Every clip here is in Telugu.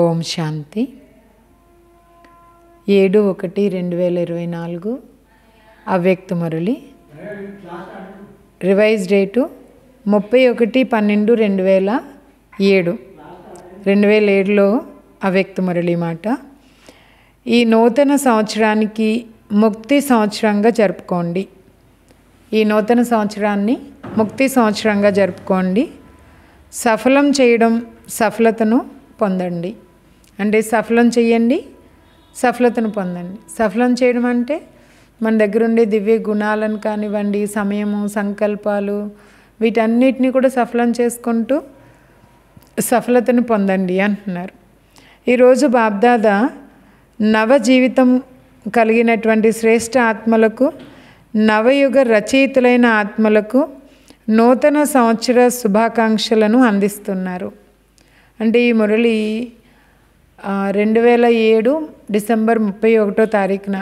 ఓం శాంతి ఏడు ఒకటి రెండు వేల ఇరవై నాలుగు అవ్యక్త మురళి రివైజ్ డేటు ముప్పై ఒకటి పన్నెండు రెండు వేల ఏడు రెండు వేల ఏడులో అవ్యక్త మురళి మాట ఈ నూతన సంవత్సరానికి ముక్తి సంవత్సరంగా జరుపుకోండి ఈ నూతన సంవత్సరాన్ని ముక్తి సంవత్సరంగా జరుపుకోండి సఫలం చేయడం సఫలతను పొందండి అంటే సఫలం చేయండి సఫలతను పొందండి సఫలం చేయడం అంటే మన దగ్గర ఉండే దివ్య గుణాలను కానివ్వండి సమయము సంకల్పాలు వీటన్నిటిని కూడా సఫలం చేసుకుంటూ సఫలతను పొందండి అంటున్నారు ఈరోజు బాబ్దాదా నవ జీవితం కలిగినటువంటి శ్రేష్ఠ ఆత్మలకు నవయుగ రచయితలైన ఆత్మలకు నూతన సంవత్సర శుభాకాంక్షలను అందిస్తున్నారు అంటే ఈ మురళి రెండు వేల ఏడు డిసెంబర్ ముప్పై ఒకటో తారీఖున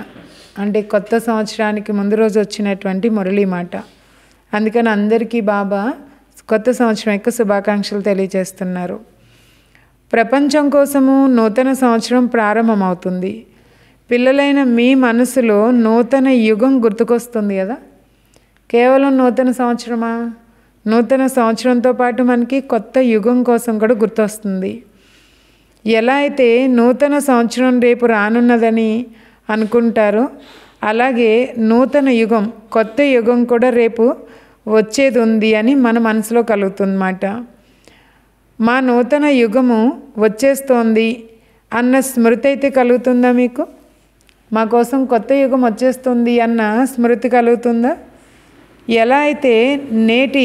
అంటే కొత్త సంవత్సరానికి ముందు రోజు వచ్చినటువంటి మురళి మాట అందుకని అందరికీ బాబా కొత్త సంవత్సరం యొక్క శుభాకాంక్షలు తెలియజేస్తున్నారు ప్రపంచం కోసము నూతన సంవత్సరం ప్రారంభమవుతుంది పిల్లలైన మీ మనసులో నూతన యుగం గుర్తుకొస్తుంది కదా కేవలం నూతన సంవత్సరమా నూతన సంవత్సరంతో పాటు మనకి కొత్త యుగం కోసం కూడా గుర్తొస్తుంది ఎలా అయితే నూతన సంవత్సరం రేపు రానున్నదని అనుకుంటారో అలాగే నూతన యుగం కొత్త యుగం కూడా రేపు వచ్చేది ఉంది అని మన మనసులో కలుగుతుందన్నమాట మా నూతన యుగము వచ్చేస్తోంది అన్న స్మృతి అయితే కలుగుతుందా మీకు మా కోసం కొత్త యుగం వచ్చేస్తుంది అన్న స్మృతి కలుగుతుందా ఎలా అయితే నేటి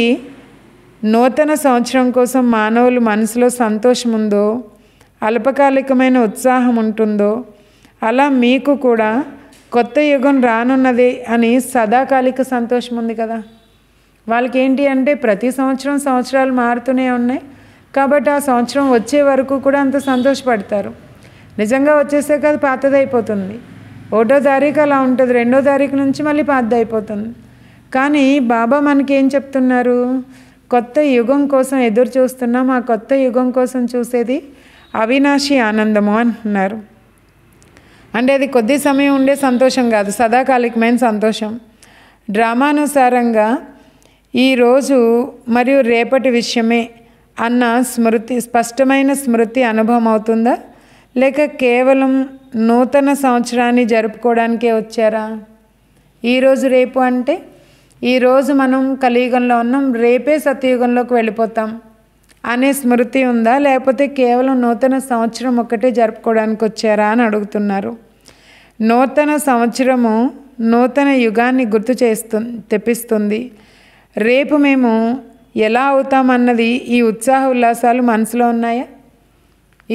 నూతన సంవత్సరం కోసం మానవులు మనసులో సంతోషం ఉందో అల్పకాలికమైన ఉత్సాహం ఉంటుందో అలా మీకు కూడా కొత్త యుగం రానున్నది అని సదాకాలిక సంతోషం ఉంది కదా వాళ్ళకి ఏంటి అంటే ప్రతి సంవత్సరం సంవత్సరాలు మారుతూనే ఉన్నాయి కాబట్టి ఆ సంవత్సరం వచ్చే వరకు కూడా అంత సంతోషపడతారు నిజంగా వచ్చేసే అది పాతదైపోతుంది ఒకటో తారీఖు అలా ఉంటుంది రెండో తారీఖు నుంచి మళ్ళీ పాతదైపోతుంది కానీ బాబా మనకేం చెప్తున్నారు కొత్త యుగం కోసం ఎదురు చూస్తున్నాం ఆ కొత్త యుగం కోసం చూసేది అవినాశి ఆనందము అంటున్నారు అంటే అది కొద్ది సమయం ఉండే సంతోషం కాదు సదాకాలికమైన సంతోషం డ్రామానుసారంగా ఈరోజు మరియు రేపటి విషయమే అన్న స్మృతి స్పష్టమైన స్మృతి అనుభవం అవుతుందా లేక కేవలం నూతన సంవత్సరాన్ని జరుపుకోవడానికే వచ్చారా ఈరోజు రేపు అంటే ఈరోజు మనం కలియుగంలో ఉన్నాం రేపే సత్యయుగంలోకి వెళ్ళిపోతాం అనే స్మృతి ఉందా లేకపోతే కేవలం నూతన సంవత్సరం ఒక్కటే జరుపుకోవడానికి వచ్చారా అని అడుగుతున్నారు నూతన సంవత్సరము నూతన యుగాన్ని గుర్తు చేస్తు తెప్పిస్తుంది రేపు మేము ఎలా అవుతామన్నది ఈ ఉత్సాహ ఉల్లాసాలు మనసులో ఉన్నాయా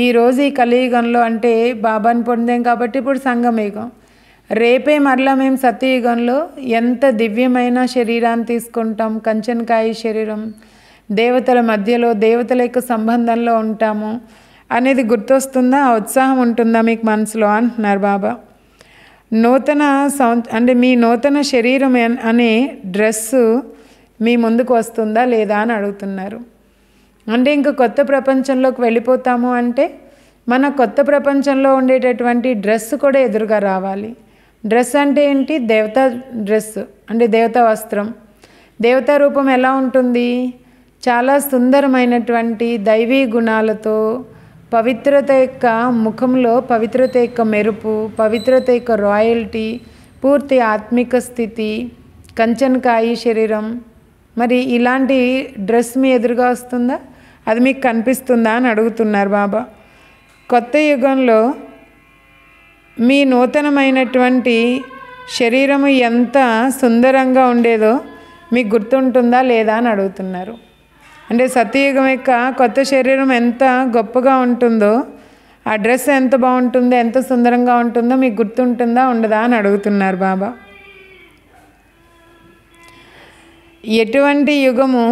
ఈరోజు ఈ కలియుగంలో అంటే బాబాని పొందాం కాబట్టి ఇప్పుడు సంఘమేగం రేపే మరలా మేము సత్యయుగంలో ఎంత దివ్యమైన శరీరాన్ని తీసుకుంటాం కంచనకాయ శరీరం దేవతల మధ్యలో దేవతల యొక్క సంబంధంలో ఉంటాము అనేది గుర్తొస్తుందా ఉత్సాహం ఉంటుందా మీకు మనసులో అంటున్నారు బాబా నూతన సం అంటే మీ నూతన శరీరం అనే డ్రెస్సు మీ ముందుకు వస్తుందా లేదా అని అడుగుతున్నారు అంటే ఇంకా కొత్త ప్రపంచంలోకి వెళ్ళిపోతాము అంటే మన కొత్త ప్రపంచంలో ఉండేటటువంటి డ్రెస్ కూడా ఎదురుగా రావాలి డ్రెస్ అంటే ఏంటి దేవతా డ్రెస్ అంటే దేవతా వస్త్రం దేవతా రూపం ఎలా ఉంటుంది చాలా సుందరమైనటువంటి దైవీ గుణాలతో పవిత్రత యొక్క ముఖంలో పవిత్రత యొక్క మెరుపు పవిత్రత యొక్క రాయల్టీ పూర్తి ఆత్మిక స్థితి కంచనకాయి శరీరం మరి ఇలాంటి డ్రెస్ మీ ఎదురుగా వస్తుందా అది మీకు కనిపిస్తుందా అని అడుగుతున్నారు బాబా కొత్త యుగంలో మీ నూతనమైనటువంటి శరీరము ఎంత సుందరంగా ఉండేదో మీకు గుర్తుంటుందా లేదా అని అడుగుతున్నారు అంటే సత్యయుగం యొక్క కొత్త శరీరం ఎంత గొప్పగా ఉంటుందో ఆ డ్రెస్ ఎంత బాగుంటుందో ఎంత సుందరంగా ఉంటుందో మీకు గుర్తుంటుందా ఉండదా అని అడుగుతున్నారు బాబా ఎటువంటి యుగము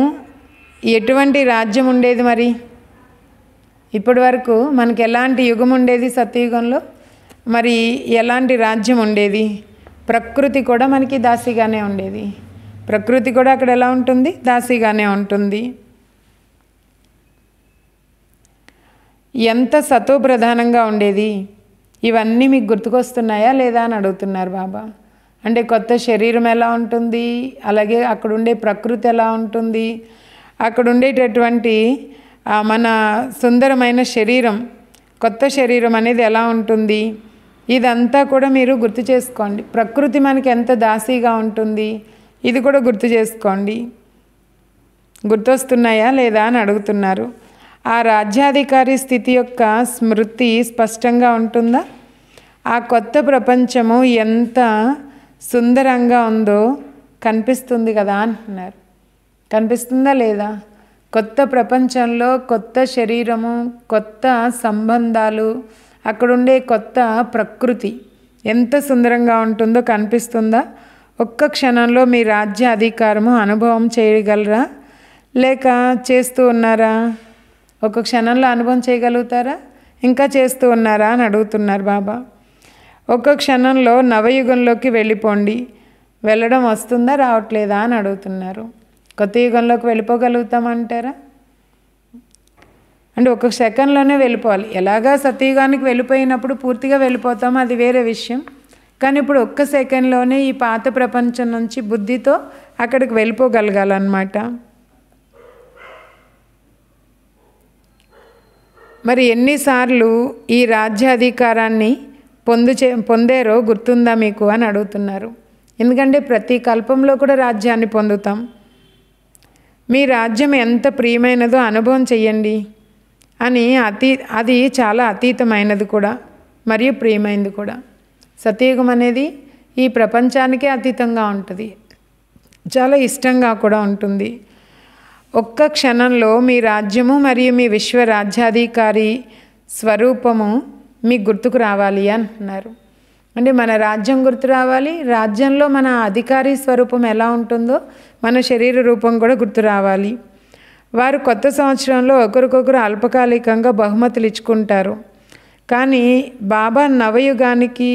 ఎటువంటి రాజ్యం ఉండేది మరి ఇప్పటి వరకు మనకి ఎలాంటి యుగం ఉండేది సతయుగంలో మరి ఎలాంటి రాజ్యం ఉండేది ప్రకృతి కూడా మనకి దాసిగానే ఉండేది ప్రకృతి కూడా అక్కడ ఎలా ఉంటుంది దాసిగానే ఉంటుంది ఎంత సతో ప్రధానంగా ఉండేది ఇవన్నీ మీకు గుర్తుకొస్తున్నాయా లేదా అని అడుగుతున్నారు బాబా అంటే కొత్త శరీరం ఎలా ఉంటుంది అలాగే అక్కడుండే ప్రకృతి ఎలా ఉంటుంది అక్కడ ఉండేటటువంటి మన సుందరమైన శరీరం కొత్త శరీరం అనేది ఎలా ఉంటుంది ఇదంతా కూడా మీరు గుర్తు చేసుకోండి ప్రకృతి మనకి ఎంత దాసీగా ఉంటుంది ఇది కూడా గుర్తు చేసుకోండి గుర్తొస్తున్నాయా లేదా అని అడుగుతున్నారు ఆ రాజ్యాధికారి స్థితి యొక్క స్మృతి స్పష్టంగా ఉంటుందా ఆ కొత్త ప్రపంచము ఎంత సుందరంగా ఉందో కనిపిస్తుంది కదా అంటున్నారు కనిపిస్తుందా లేదా కొత్త ప్రపంచంలో కొత్త శరీరము కొత్త సంబంధాలు అక్కడుండే కొత్త ప్రకృతి ఎంత సుందరంగా ఉంటుందో కనిపిస్తుందా ఒక్క క్షణంలో మీ రాజ్య అధికారము అనుభవం చేయగలరా లేక చేస్తూ ఉన్నారా ఒక క్షణంలో అనుభవం చేయగలుగుతారా ఇంకా చేస్తూ ఉన్నారా అని అడుగుతున్నారు బాబా ఒక క్షణంలో నవయుగంలోకి వెళ్ళిపోండి వెళ్ళడం వస్తుందా రావట్లేదా అని అడుగుతున్నారు కొత్త యుగంలోకి వెళ్ళిపోగలుగుతామంటారా అంటే ఒక సెకండ్లోనే వెళ్ళిపోవాలి ఎలాగా సతీగానికి వెళ్ళిపోయినప్పుడు పూర్తిగా వెళ్ళిపోతామో అది వేరే విషయం కానీ ఇప్పుడు ఒక్క సెకండ్లోనే ఈ పాత ప్రపంచం నుంచి బుద్ధితో అక్కడికి వెళ్ళిపోగలగాలన్నమాట మరి ఎన్నిసార్లు ఈ రాజ్యాధికారాన్ని పొందు చే పొందారో గుర్తుందా మీకు అని అడుగుతున్నారు ఎందుకంటే ప్రతి కల్పంలో కూడా రాజ్యాన్ని పొందుతాం మీ రాజ్యం ఎంత ప్రియమైనదో అనుభవం చెయ్యండి అని అతీ అది చాలా అతీతమైనది కూడా మరియు ప్రియమైనది కూడా సతీయుగం అనేది ఈ ప్రపంచానికే అతీతంగా ఉంటుంది చాలా ఇష్టంగా కూడా ఉంటుంది ఒక్క క్షణంలో మీ రాజ్యము మరియు మీ విశ్వ రాజ్యాధికారి స్వరూపము మీకు గుర్తుకు రావాలి అంటున్నారు అంటే మన రాజ్యం గుర్తు రావాలి రాజ్యంలో మన అధికారి స్వరూపం ఎలా ఉంటుందో మన శరీర రూపం కూడా గుర్తు రావాలి వారు కొత్త సంవత్సరంలో ఒకరికొకరు అల్పకాలికంగా బహుమతులు ఇచ్చుకుంటారు కానీ బాబా నవయుగానికి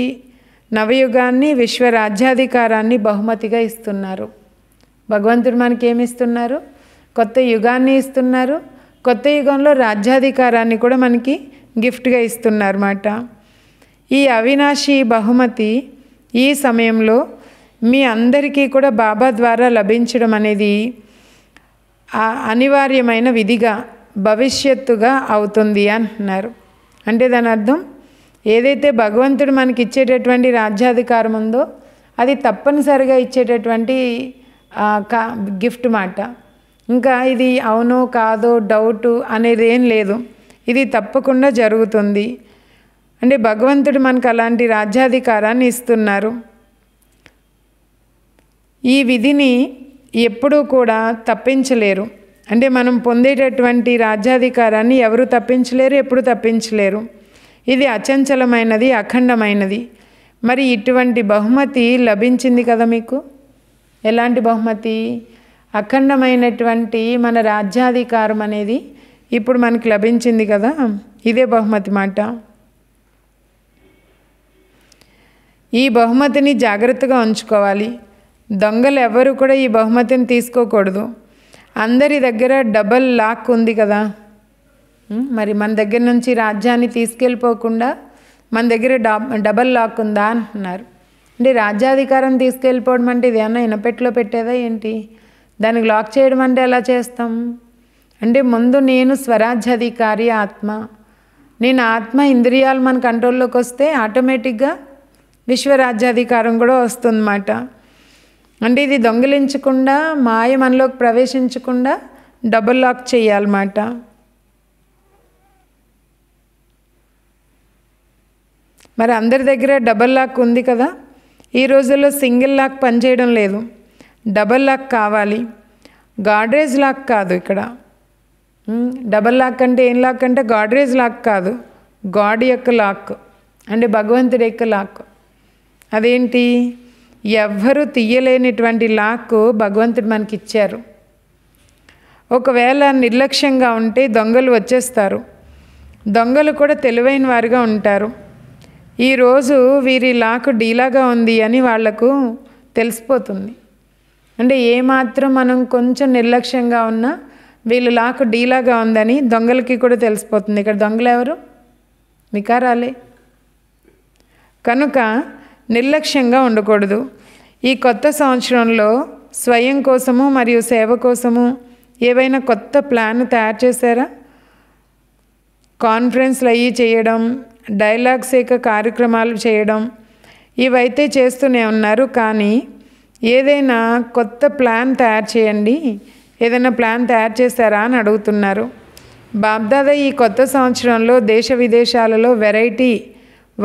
నవయుగాన్ని విశ్వరాజ్యాధికారాన్ని బహుమతిగా ఇస్తున్నారు భగవంతుడు మనకి ఏమి ఇస్తున్నారు కొత్త యుగాన్ని ఇస్తున్నారు కొత్త యుగంలో రాజ్యాధికారాన్ని కూడా మనకి గిఫ్ట్గా ఇస్తున్నారన్నమాట ఈ అవినాశి బహుమతి ఈ సమయంలో మీ అందరికీ కూడా బాబా ద్వారా లభించడం అనేది అనివార్యమైన విధిగా భవిష్యత్తుగా అవుతుంది అంటున్నారు అంటే దాని అర్థం ఏదైతే భగవంతుడు మనకి ఇచ్చేటటువంటి రాజ్యాధికారం ఉందో అది తప్పనిసరిగా ఇచ్చేటటువంటి కా గిఫ్ట్ మాట ఇంకా ఇది అవునో కాదో డౌటు అనేది ఏం లేదు ఇది తప్పకుండా జరుగుతుంది అంటే భగవంతుడు మనకు అలాంటి రాజ్యాధికారాన్ని ఇస్తున్నారు ఈ విధిని ఎప్పుడూ కూడా తప్పించలేరు అంటే మనం పొందేటటువంటి రాజ్యాధికారాన్ని ఎవరు తప్పించలేరు ఎప్పుడు తప్పించలేరు ఇది అచంచలమైనది అఖండమైనది మరి ఇటువంటి బహుమతి లభించింది కదా మీకు ఎలాంటి బహుమతి అఖండమైనటువంటి మన రాజ్యాధికారం అనేది ఇప్పుడు మనకి లభించింది కదా ఇదే బహుమతి మాట ఈ బహుమతిని జాగ్రత్తగా ఉంచుకోవాలి దొంగలు ఎవరు కూడా ఈ బహుమతిని తీసుకోకూడదు అందరి దగ్గర డబల్ లాక్ ఉంది కదా మరి మన దగ్గర నుంచి రాజ్యాన్ని తీసుకెళ్ళిపోకుండా మన దగ్గర డబల్ లాక్ ఉందా అంటున్నారు అంటే రాజ్యాధికారం తీసుకెళ్ళిపోవడం అంటే ఇది ఏమన్నా ఇనపెట్లో పెట్టేదా ఏంటి దానికి లాక్ చేయడం అంటే ఎలా చేస్తాం అంటే ముందు నేను స్వరాజ్యాధికారి ఆత్మ నేను ఆత్మ ఇంద్రియాలు మన కంట్రోల్లోకి వస్తే ఆటోమేటిక్గా విశ్వరాజ్యాధికారం కూడా వస్తుందన్నమాట అంటే ఇది దొంగిలించకుండా మాయ మనలోకి ప్రవేశించకుండా డబుల్ లాక్ చేయాలన్నమాట మరి అందరి దగ్గర డబల్ లాక్ ఉంది కదా ఈ రోజుల్లో సింగిల్ లాక్ పనిచేయడం లేదు డబల్ లాక్ కావాలి గాడ్రేజ్ లాక్ కాదు ఇక్కడ డబల్ లాక్ అంటే ఏం లాక్ అంటే గాడ్రేజ్ లాక్ కాదు గాడ్ యొక్క లాక్ అంటే భగవంతుడి యొక్క లాక్ అదేంటి ఎవ్వరూ తీయలేనిటువంటి లాక్కు భగవంతుడు మనకి ఇచ్చారు ఒకవేళ నిర్లక్ష్యంగా ఉంటే దొంగలు వచ్చేస్తారు దొంగలు కూడా తెలివైన వారుగా ఉంటారు ఈరోజు వీరి లాకు డీలాగా ఉంది అని వాళ్లకు తెలిసిపోతుంది అంటే ఏమాత్రం మనం కొంచెం నిర్లక్ష్యంగా ఉన్నా వీళ్ళు లాకు డీలాగా ఉందని దొంగలకి కూడా తెలిసిపోతుంది ఇక్కడ దొంగలు ఎవరు వికారాలే కనుక నిర్లక్ష్యంగా ఉండకూడదు ఈ కొత్త సంవత్సరంలో స్వయం కోసము మరియు సేవ కోసము ఏవైనా కొత్త ప్లాన్ తయారు చేశారా కాన్ఫరెన్స్లు అయ్యి చేయడం డైలాగ్ సేక కార్యక్రమాలు చేయడం ఇవైతే చేస్తూనే ఉన్నారు కానీ ఏదైనా కొత్త ప్లాన్ తయారు చేయండి ఏదైనా ప్లాన్ తయారు చేశారా అని అడుగుతున్నారు బాబ్దాదా ఈ కొత్త సంవత్సరంలో దేశ విదేశాలలో వెరైటీ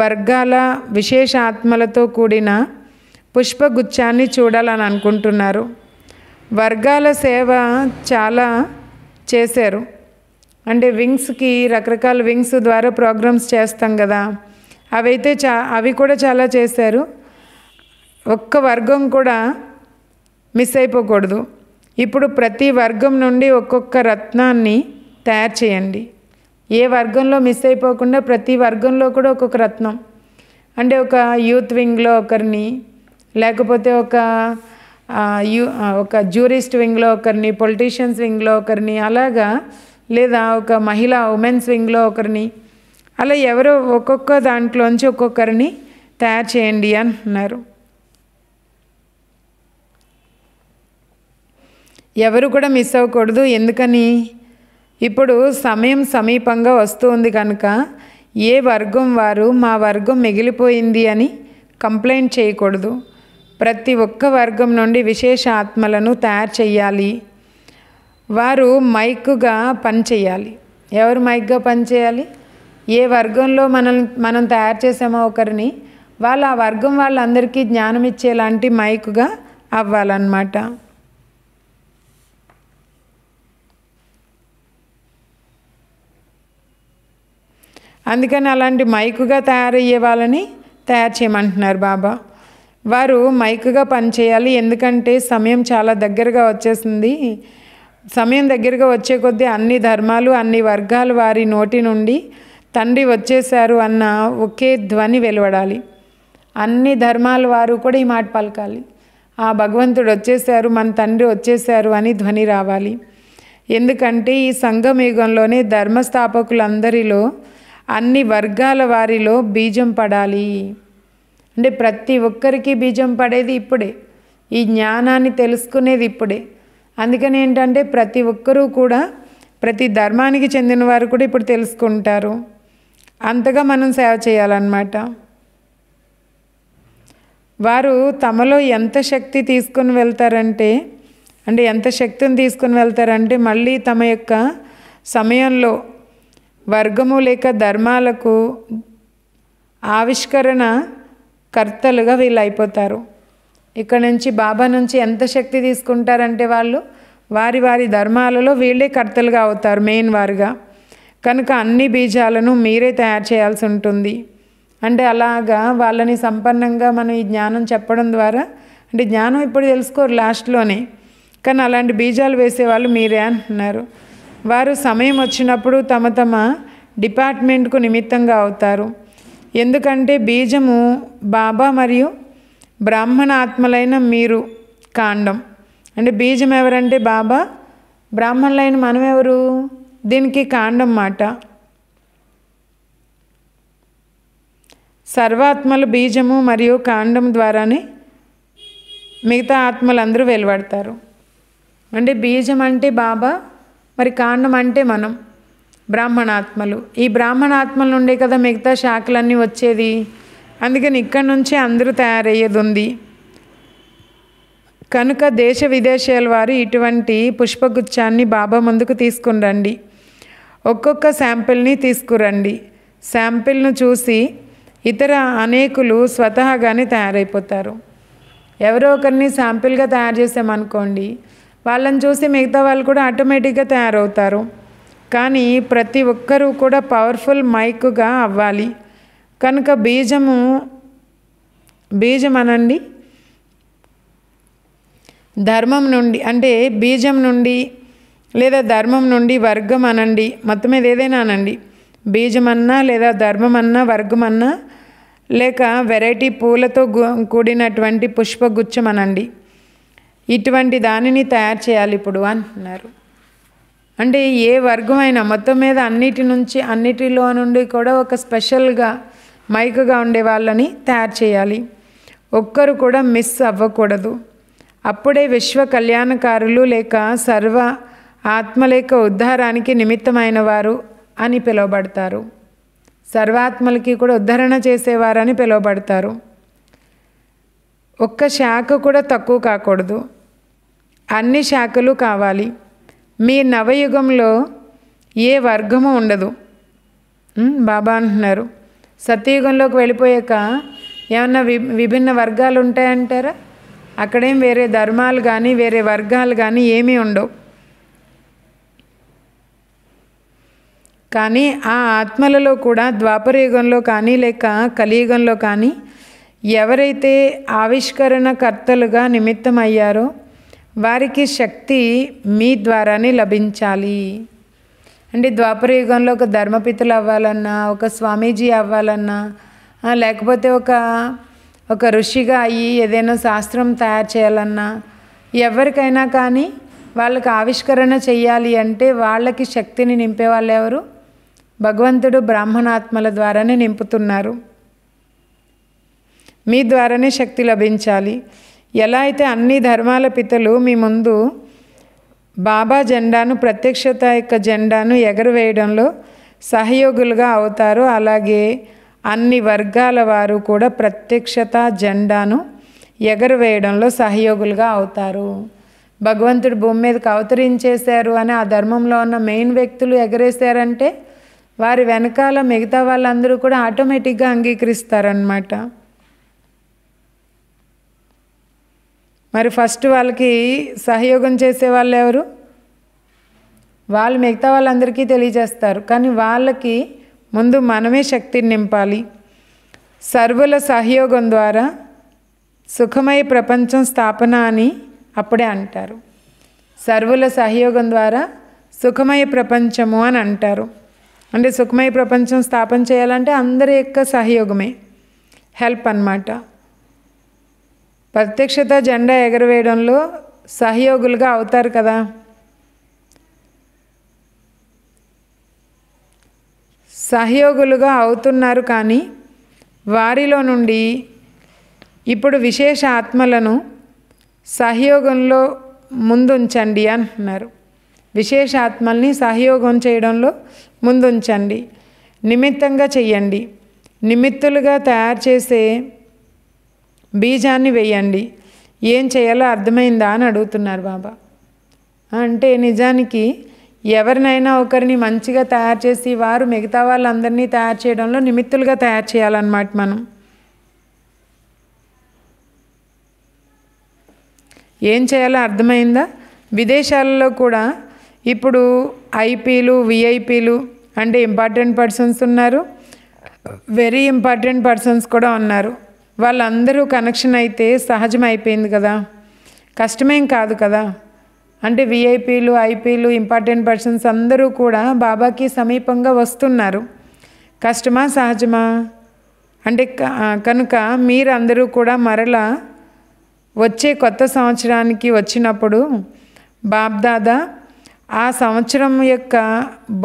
వర్గాల విశేష ఆత్మలతో కూడిన పుష్పగుచ్చాన్ని చూడాలని అనుకుంటున్నారు వర్గాల సేవ చాలా చేశారు అంటే వింగ్స్కి రకరకాల వింగ్స్ ద్వారా ప్రోగ్రామ్స్ చేస్తాం కదా అవైతే చా అవి కూడా చాలా చేశారు ఒక్క వర్గం కూడా మిస్ అయిపోకూడదు ఇప్పుడు ప్రతి వర్గం నుండి ఒక్కొక్క రత్నాన్ని తయారు చేయండి ఏ వర్గంలో మిస్ అయిపోకుండా ప్రతి వర్గంలో కూడా ఒక్కొక్క రత్నం అంటే ఒక యూత్ వింగ్లో ఒకరిని లేకపోతే ఒక యూ ఒక జ్యూరిస్ట్ వింగ్లో ఒకరిని పొలిటీషియన్స్ వింగ్లో ఒకరిని అలాగా లేదా ఒక మహిళ ఉమెన్స్ వింగ్లో ఒకరిని అలా ఎవరో ఒక్కొక్క దాంట్లోంచి ఒక్కొక్కరిని తయారు చేయండి అంటున్నారు ఎవరు కూడా మిస్ అవ్వకూడదు ఎందుకని ఇప్పుడు సమయం సమీపంగా వస్తుంది కనుక ఏ వర్గం వారు మా వర్గం మిగిలిపోయింది అని కంప్లైంట్ చేయకూడదు ప్రతి ఒక్క వర్గం నుండి విశేష ఆత్మలను తయారు చేయాలి వారు మైక్గా పనిచేయాలి ఎవరు మైక్గా పనిచేయాలి ఏ వర్గంలో మనం మనం తయారు చేసామో ఒకరిని వాళ్ళు ఆ వర్గం వాళ్ళందరికీ జ్ఞానం ఇచ్చేలాంటి మైకుగా అవ్వాలన్నమాట అందుకని అలాంటి మైకుగా తయారయ్యే వాళ్ళని తయారు చేయమంటున్నారు బాబా వారు మైకుగా పనిచేయాలి ఎందుకంటే సమయం చాలా దగ్గరగా వచ్చేసింది సమయం దగ్గరగా వచ్చే కొద్దీ అన్ని ధర్మాలు అన్ని వర్గాలు వారి నోటి నుండి తండ్రి వచ్చేశారు అన్న ఒకే ధ్వని వెలువడాలి అన్ని ధర్మాల వారు కూడా ఈ మాట పలకాలి ఆ భగవంతుడు వచ్చేశారు మన తండ్రి వచ్చేశారు అని ధ్వని రావాలి ఎందుకంటే ఈ సంఘం యుగంలోనే ధర్మస్థాపకులందరిలో అన్ని వర్గాల వారిలో బీజం పడాలి అంటే ప్రతి ఒక్కరికి బీజం పడేది ఇప్పుడే ఈ జ్ఞానాన్ని తెలుసుకునేది ఇప్పుడే అందుకని ఏంటంటే ప్రతి ఒక్కరూ కూడా ప్రతి ధర్మానికి చెందిన వారు కూడా ఇప్పుడు తెలుసుకుంటారు అంతగా మనం సేవ చేయాలన్నమాట వారు తమలో ఎంత శక్తి తీసుకుని వెళ్తారంటే అంటే ఎంత శక్తిని తీసుకుని వెళ్తారంటే మళ్ళీ తమ యొక్క సమయంలో వర్గము లేక ధర్మాలకు ఆవిష్కరణ కర్తలుగా వీళ్ళు అయిపోతారు ఇక్కడ నుంచి బాబా నుంచి ఎంత శక్తి తీసుకుంటారంటే వాళ్ళు వారి వారి ధర్మాలలో వీళ్ళే కర్తలుగా అవుతారు మెయిన్ వారుగా కనుక అన్ని బీజాలను మీరే తయారు చేయాల్సి ఉంటుంది అంటే అలాగా వాళ్ళని సంపన్నంగా మనం ఈ జ్ఞానం చెప్పడం ద్వారా అంటే జ్ఞానం ఇప్పుడు తెలుసుకోరు లాస్ట్లోనే కానీ అలాంటి బీజాలు వేసేవాళ్ళు మీరే అంటున్నారు వారు సమయం వచ్చినప్పుడు తమ తమ డిపార్ట్మెంట్కు నిమిత్తంగా అవుతారు ఎందుకంటే బీజము బాబా మరియు బ్రాహ్మణ ఆత్మలైన మీరు కాండం అంటే బీజం ఎవరంటే బాబా బ్రాహ్మణులైన మనం ఎవరు దీనికి కాండం మాట సర్వాత్మలు బీజము మరియు కాండం ద్వారానే మిగతా ఆత్మలు అందరూ వెలువడతారు అంటే బీజం అంటే బాబా మరి కారణం అంటే మనం బ్రాహ్మణాత్మలు ఈ బ్రాహ్మణాత్మల నుండే కదా మిగతా శాఖలన్నీ వచ్చేది అందుకని ఇక్కడ నుంచే అందరూ తయారయ్యేది ఉంది కనుక దేశ విదేశాల వారు ఇటువంటి పుష్పగుచ్చాన్ని బాబా ముందుకు తీసుకురండి ఒక్కొక్క శాంపిల్ని తీసుకురండి శాంపిల్ను చూసి ఇతర అనేకులు స్వతహాగానే తయారైపోతారు ఎవరో ఒకరిని శాంపిల్గా తయారు చేసామనుకోండి వాళ్ళని చూసి మిగతా వాళ్ళు కూడా ఆటోమేటిక్గా తయారవుతారు కానీ ప్రతి ఒక్కరూ కూడా పవర్ఫుల్ మైక్గా అవ్వాలి కనుక బీజము బీజం అనండి ధర్మం నుండి అంటే బీజం నుండి లేదా ధర్మం నుండి వర్గం అనండి మొత్తం మీద ఏదైనా అనండి బీజం అన్నా లేదా ధర్మం అన్నా వర్గం అన్నా లేక వెరైటీ పూలతో కూడినటువంటి పుష్పగుచ్చం అనండి ఇటువంటి దానిని తయారు చేయాలి ఇప్పుడు అంటున్నారు అంటే ఏ వర్గమైనా మొత్తం మీద అన్నిటి నుంచి అన్నిటిలో నుండి కూడా ఒక స్పెషల్గా మైక్గా ఉండే వాళ్ళని తయారు చేయాలి ఒక్కరు కూడా మిస్ అవ్వకూడదు అప్పుడే విశ్వ కళ్యాణకారులు లేక సర్వ ఆత్మలేక ఉద్ధారానికి నిమిత్తమైన వారు అని పిలువబడతారు సర్వాత్మలకి కూడా ఉద్ధరణ చేసేవారని పిలువబడతారు ఒక్క శాఖ కూడా తక్కువ కాకూడదు అన్ని శాఖలు కావాలి మీ నవయుగంలో ఏ వర్గము ఉండదు బాబా అంటున్నారు సత్యయుగంలోకి వెళ్ళిపోయాక ఏమన్నా వి విభిన్న వర్గాలు ఉంటాయంటారా అక్కడేం వేరే ధర్మాలు కానీ వేరే వర్గాలు కానీ ఏమీ ఉండవు కానీ ఆ ఆత్మలలో కూడా ద్వాపరయుగంలో కానీ లేక కలియుగంలో కానీ ఎవరైతే ఆవిష్కరణకర్తలుగా నిమిత్తమయ్యారో వారికి శక్తి మీ ద్వారానే లభించాలి అంటే ద్వాపరయుగంలో ఒక ధర్మపితులు అవ్వాలన్నా ఒక స్వామీజీ అవ్వాలన్నా లేకపోతే ఒక ఒక ఋషిగా అయ్యి ఏదైనా శాస్త్రం తయారు చేయాలన్నా ఎవరికైనా కానీ వాళ్ళకి ఆవిష్కరణ చేయాలి అంటే వాళ్ళకి శక్తిని నింపే వాళ్ళు ఎవరు భగవంతుడు బ్రాహ్మణాత్మల ద్వారానే నింపుతున్నారు మీ ద్వారానే శక్తి లభించాలి ఎలా అయితే అన్ని ధర్మాల పితలు మీ ముందు బాబా జెండాను ప్రత్యక్షత యొక్క జెండాను ఎగరవేయడంలో సహయోగులుగా అవుతారో అలాగే అన్ని వర్గాల వారు కూడా ప్రత్యక్షత జెండాను ఎగరవేయడంలో సహయోగులుగా అవుతారు భగవంతుడు భూమి మీదకి అవతరించేశారు అని ఆ ధర్మంలో ఉన్న మెయిన్ వ్యక్తులు ఎగరేశారంటే వారి వెనకాల మిగతా వాళ్ళందరూ కూడా ఆటోమేటిక్గా అంగీకరిస్తారనమాట మరి ఫస్ట్ వాళ్ళకి సహయోగం చేసే వాళ్ళు ఎవరు వాళ్ళు మిగతా వాళ్ళందరికీ తెలియజేస్తారు కానీ వాళ్ళకి ముందు మనమే శక్తిని నింపాలి సర్వుల సహయోగం ద్వారా సుఖమయ ప్రపంచం స్థాపన అని అప్పుడే అంటారు సర్వుల సహయోగం ద్వారా సుఖమయ ప్రపంచము అని అంటారు అంటే సుఖమయ ప్రపంచం స్థాపన చేయాలంటే అందరి యొక్క సహయోగమే హెల్ప్ అనమాట ప్రత్యక్షత జెండా ఎగరవేయడంలో సహయోగులుగా అవుతారు కదా సహయోగులుగా అవుతున్నారు కానీ వారిలో నుండి ఇప్పుడు విశేష ఆత్మలను సహయోగంలో ముందుంచండి అంటున్నారు విశేష ఆత్మల్ని సహయోగం చేయడంలో ముందుంచండి నిమిత్తంగా చెయ్యండి నిమిత్తులుగా తయారు చేసే బీజాన్ని వేయండి ఏం చేయాలో అర్థమైందా అని అడుగుతున్నారు బాబా అంటే నిజానికి ఎవరినైనా ఒకరిని మంచిగా తయారు చేసి వారు మిగతా వాళ్ళందరినీ తయారు చేయడంలో నిమిత్తులుగా తయారు చేయాలన్నమాట మనం ఏం చేయాలో అర్థమైందా విదేశాలలో కూడా ఇప్పుడు ఐపీలు విఐపీలు అంటే ఇంపార్టెంట్ పర్సన్స్ ఉన్నారు వెరీ ఇంపార్టెంట్ పర్సన్స్ కూడా ఉన్నారు వాళ్ళందరూ కనెక్షన్ అయితే సహజం అయిపోయింది కదా కష్టమేం కాదు కదా అంటే విఐపీలు ఐపీలు ఇంపార్టెంట్ పర్సన్స్ అందరూ కూడా బాబాకి సమీపంగా వస్తున్నారు కష్టమా సహజమా అంటే కనుక మీరందరూ కూడా మరలా వచ్చే కొత్త సంవత్సరానికి వచ్చినప్పుడు బాబ్దాదా ఆ సంవత్సరం యొక్క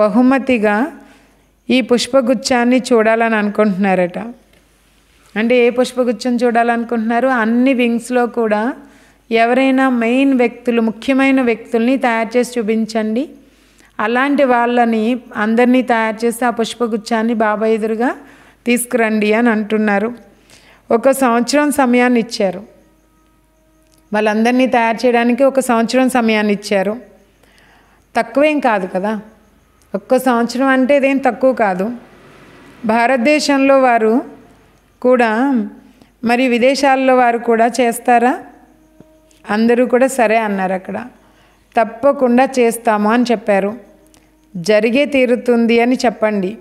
బహుమతిగా ఈ పుష్పగుచ్చాన్ని చూడాలని అనుకుంటున్నారట అంటే ఏ పుష్పగుచ్చం చూడాలనుకుంటున్నారు అన్ని వింగ్స్లో కూడా ఎవరైనా మెయిన్ వ్యక్తులు ముఖ్యమైన వ్యక్తుల్ని తయారు చేసి చూపించండి అలాంటి వాళ్ళని అందరినీ తయారు చేసి ఆ పుష్పగుచ్చాన్ని బాబా ఎదురుగా తీసుకురండి అని అంటున్నారు ఒక సంవత్సరం సమయాన్ని ఇచ్చారు వాళ్ళందరినీ తయారు చేయడానికి ఒక సంవత్సరం సమయాన్ని ఇచ్చారు తక్కువేం కాదు కదా ఒక్క సంవత్సరం అంటే ఇదేం తక్కువ కాదు భారతదేశంలో వారు కూడా మరి విదేశాల్లో వారు కూడా చేస్తారా అందరూ కూడా సరే అన్నారు అక్కడ తప్పకుండా చేస్తాము అని చెప్పారు జరిగే తీరుతుంది అని చెప్పండి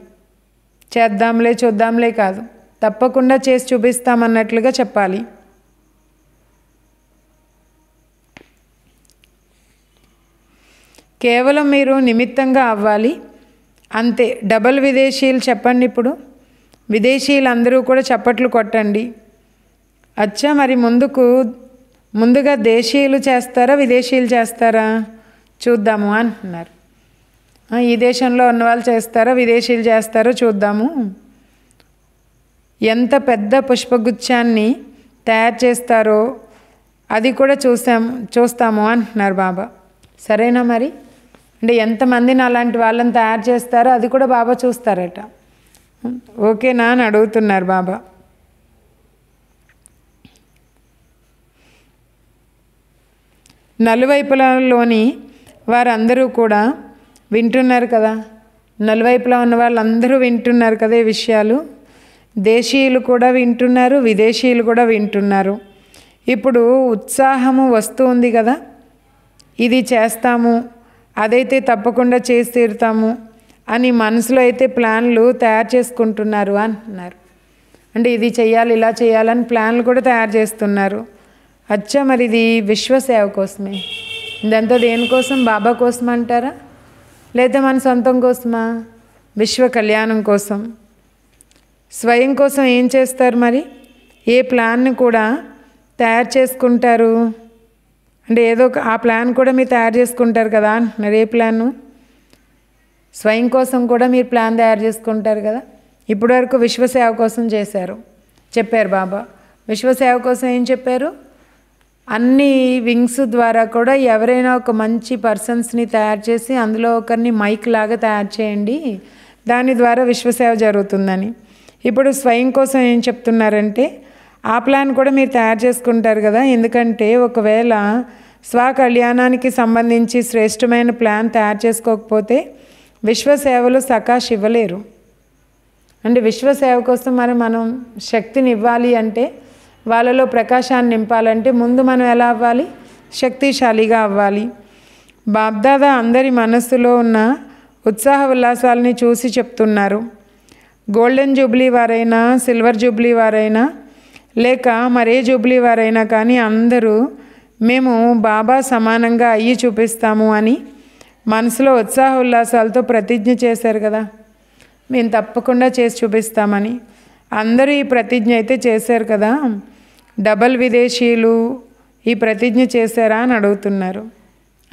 చేద్దాంలే చూద్దాంలే కాదు తప్పకుండా చేసి చూపిస్తామన్నట్లుగా చెప్పాలి కేవలం మీరు నిమిత్తంగా అవ్వాలి అంతే డబల్ విదేశీయులు చెప్పండి ఇప్పుడు విదేశీయులందరూ కూడా చప్పట్లు కొట్టండి అచ్చా మరి ముందుకు ముందుగా దేశీయులు చేస్తారా విదేశీయులు చేస్తారా చూద్దాము అంటున్నారు ఈ దేశంలో ఉన్న వాళ్ళు చేస్తారో విదేశీయులు చేస్తారో చూద్దాము ఎంత పెద్ద పుష్పగుచ్చాన్ని తయారు చేస్తారో అది కూడా చూసాం చూస్తాము అంటున్నారు బాబా సరేనా మరి అంటే ఎంతమందిని అలాంటి వాళ్ళని తయారు చేస్తారో అది కూడా బాబా చూస్తారట ఓకేనా అని అడుగుతున్నారు బాబా నలువైపులలోని వారందరూ కూడా వింటున్నారు కదా నలువైపులా ఉన్న వాళ్ళందరూ వింటున్నారు కదా ఈ విషయాలు దేశీయులు కూడా వింటున్నారు విదేశీయులు కూడా వింటున్నారు ఇప్పుడు ఉత్సాహము ఉంది కదా ఇది చేస్తాము అదైతే తప్పకుండా చేసి తీరుతాము అని మనసులో అయితే ప్లాన్లు తయారు చేసుకుంటున్నారు అంటున్నారు అంటే ఇది చేయాలి ఇలా చేయాలని ప్లాన్లు కూడా తయారు చేస్తున్నారు అచ్చా మరి ఇది విశ్వసేవ కోసమే ఇదంతా దేనికోసం బాబా కోసం అంటారా లేదా మన సొంతం కోసమా విశ్వ కళ్యాణం కోసం స్వయం కోసం ఏం చేస్తారు మరి ఏ ప్లాన్ని కూడా తయారు చేసుకుంటారు అంటే ఏదో ఆ ప్లాన్ కూడా మీరు తయారు చేసుకుంటారు కదా అంటున్నారు ఏ ప్లాను స్వయం కోసం కూడా మీరు ప్లాన్ తయారు చేసుకుంటారు కదా ఇప్పటివరకు విశ్వసేవ కోసం చేశారు చెప్పారు బాబా విశ్వసేవ కోసం ఏం చెప్పారు అన్ని వింగ్స్ ద్వారా కూడా ఎవరైనా ఒక మంచి పర్సన్స్ని తయారు చేసి అందులో ఒకరిని మైక్ లాగా తయారు చేయండి దాని ద్వారా విశ్వసేవ జరుగుతుందని ఇప్పుడు స్వయం కోసం ఏం చెప్తున్నారంటే ఆ ప్లాన్ కూడా మీరు తయారు చేసుకుంటారు కదా ఎందుకంటే ఒకవేళ కళ్యాణానికి సంబంధించి శ్రేష్టమైన ప్లాన్ తయారు చేసుకోకపోతే విశ్వసేవలు సకాష్ ఇవ్వలేరు అంటే విశ్వసేవ కోసం మరి మనం శక్తిని ఇవ్వాలి అంటే వాళ్ళలో ప్రకాశాన్ని నింపాలంటే ముందు మనం ఎలా అవ్వాలి శక్తిశాలిగా అవ్వాలి బాబ్దాదా అందరి మనస్సులో ఉన్న ఉత్సాహ ఉల్లాసాలని చూసి చెప్తున్నారు గోల్డెన్ జూబ్లీ వారైనా సిల్వర్ జూబ్లీ వారైనా లేక మరే జూబ్లీ వారైనా కానీ అందరూ మేము బాబా సమానంగా అయ్యి చూపిస్తాము అని మనసులో ఉత్సాహ ఉల్లాసాలతో ప్రతిజ్ఞ చేశారు కదా మేము తప్పకుండా చేసి చూపిస్తామని అందరూ ఈ ప్రతిజ్ఞ అయితే చేశారు కదా డబల్ విదేశీయులు ఈ ప్రతిజ్ఞ చేశారా అని అడుగుతున్నారు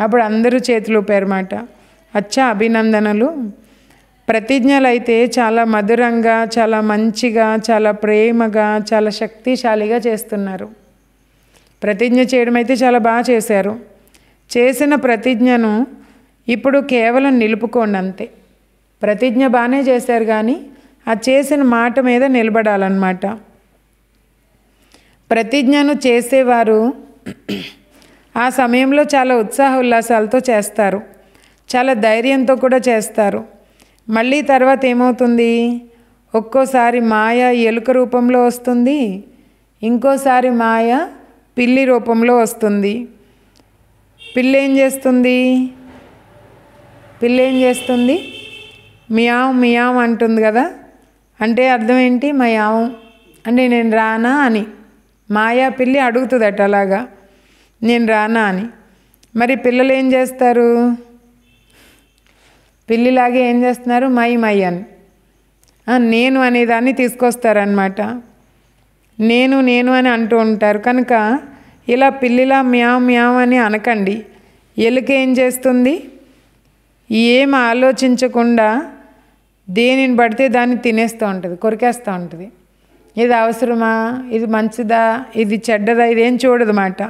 అప్పుడు అందరూ చేతులు పేరమాట అచ్చా అభినందనలు ప్రతిజ్ఞలు అయితే చాలా మధురంగా చాలా మంచిగా చాలా ప్రేమగా చాలా శక్తిశాలిగా చేస్తున్నారు ప్రతిజ్ఞ చేయడం అయితే చాలా బాగా చేశారు చేసిన ప్రతిజ్ఞను ఇప్పుడు కేవలం నిలుపుకోండి అంతే ప్రతిజ్ఞ బాగానే చేశారు కానీ ఆ చేసిన మాట మీద నిలబడాలన్నమాట ప్రతిజ్ఞను చేసేవారు ఆ సమయంలో చాలా ఉత్సాహ ఉల్లాసాలతో చేస్తారు చాలా ధైర్యంతో కూడా చేస్తారు మళ్ళీ తర్వాత ఏమవుతుంది ఒక్కోసారి మాయ ఎలుక రూపంలో వస్తుంది ఇంకోసారి మాయ పిల్లి రూపంలో వస్తుంది పిల్లి ఏం చేస్తుంది పిల్ల ఏం చేస్తుంది మియాం మియాం అంటుంది కదా అంటే అర్థం ఏంటి మయాం అంటే నేను రానా అని మాయా పిల్లి అడుగుతుందట అలాగా నేను రానా అని మరి పిల్లలు ఏం చేస్తారు పిల్లిలాగే ఏం చేస్తున్నారు మై మై అని నేను అనేదాన్ని తీసుకొస్తారనమాట నేను నేను అని అంటూ ఉంటారు కనుక ఇలా పిల్లిలా మ్యావ్ మ్యావ్ అని అనకండి ఎలుక ఏం చేస్తుంది ఏం ఆలోచించకుండా దేనిని పడితే దాన్ని తినేస్తూ ఉంటుంది కొరికేస్తూ ఉంటుంది ఇది అవసరమా ఇది మంచిదా ఇది చెడ్డదా ఇదేం చూడదన్నమాట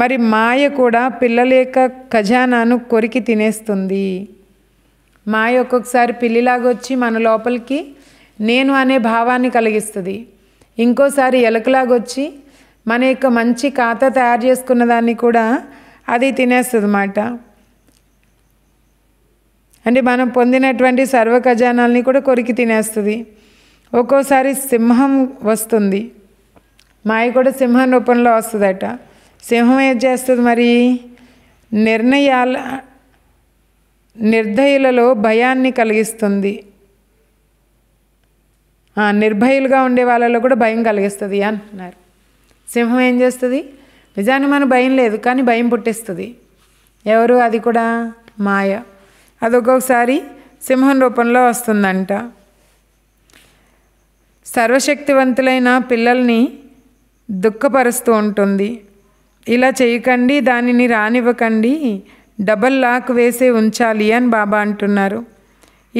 మరి మాయ కూడా పిల్లల యొక్క ఖజానాను కొరికి తినేస్తుంది మాయ ఒక్కొక్కసారి పిల్లిలాగా వచ్చి మన లోపలికి నేను అనే భావాన్ని కలిగిస్తుంది ఇంకోసారి ఎలకలాగొచ్చి మన యొక్క మంచి ఖాతా తయారు చేసుకున్న దాన్ని కూడా అది తినేస్తుంది అన్నమాట అంటే మనం పొందినటువంటి సర్వ ఖజానాల్ని కూడా కొరికి తినేస్తుంది ఒక్కోసారి సింహం వస్తుంది మాయ కూడా సింహం రూపంలో వస్తుందట సింహం ఏం చేస్తుంది మరి నిర్ణయాల నిర్దయులలో భయాన్ని కలిగిస్తుంది నిర్భయులుగా ఉండే వాళ్ళలో కూడా భయం కలిగిస్తుంది అంటున్నారు సింహం ఏం చేస్తుంది నిజాన్ని మన భయం లేదు కానీ భయం పుట్టిస్తుంది ఎవరు అది కూడా మాయ అదొకొకసారి సింహం రూపంలో వస్తుందంట సర్వశక్తివంతులైన పిల్లల్ని దుఃఖపరుస్తూ ఉంటుంది ఇలా చేయకండి దానిని రానివ్వకండి డబల్ లాక్ వేసి ఉంచాలి అని బాబా అంటున్నారు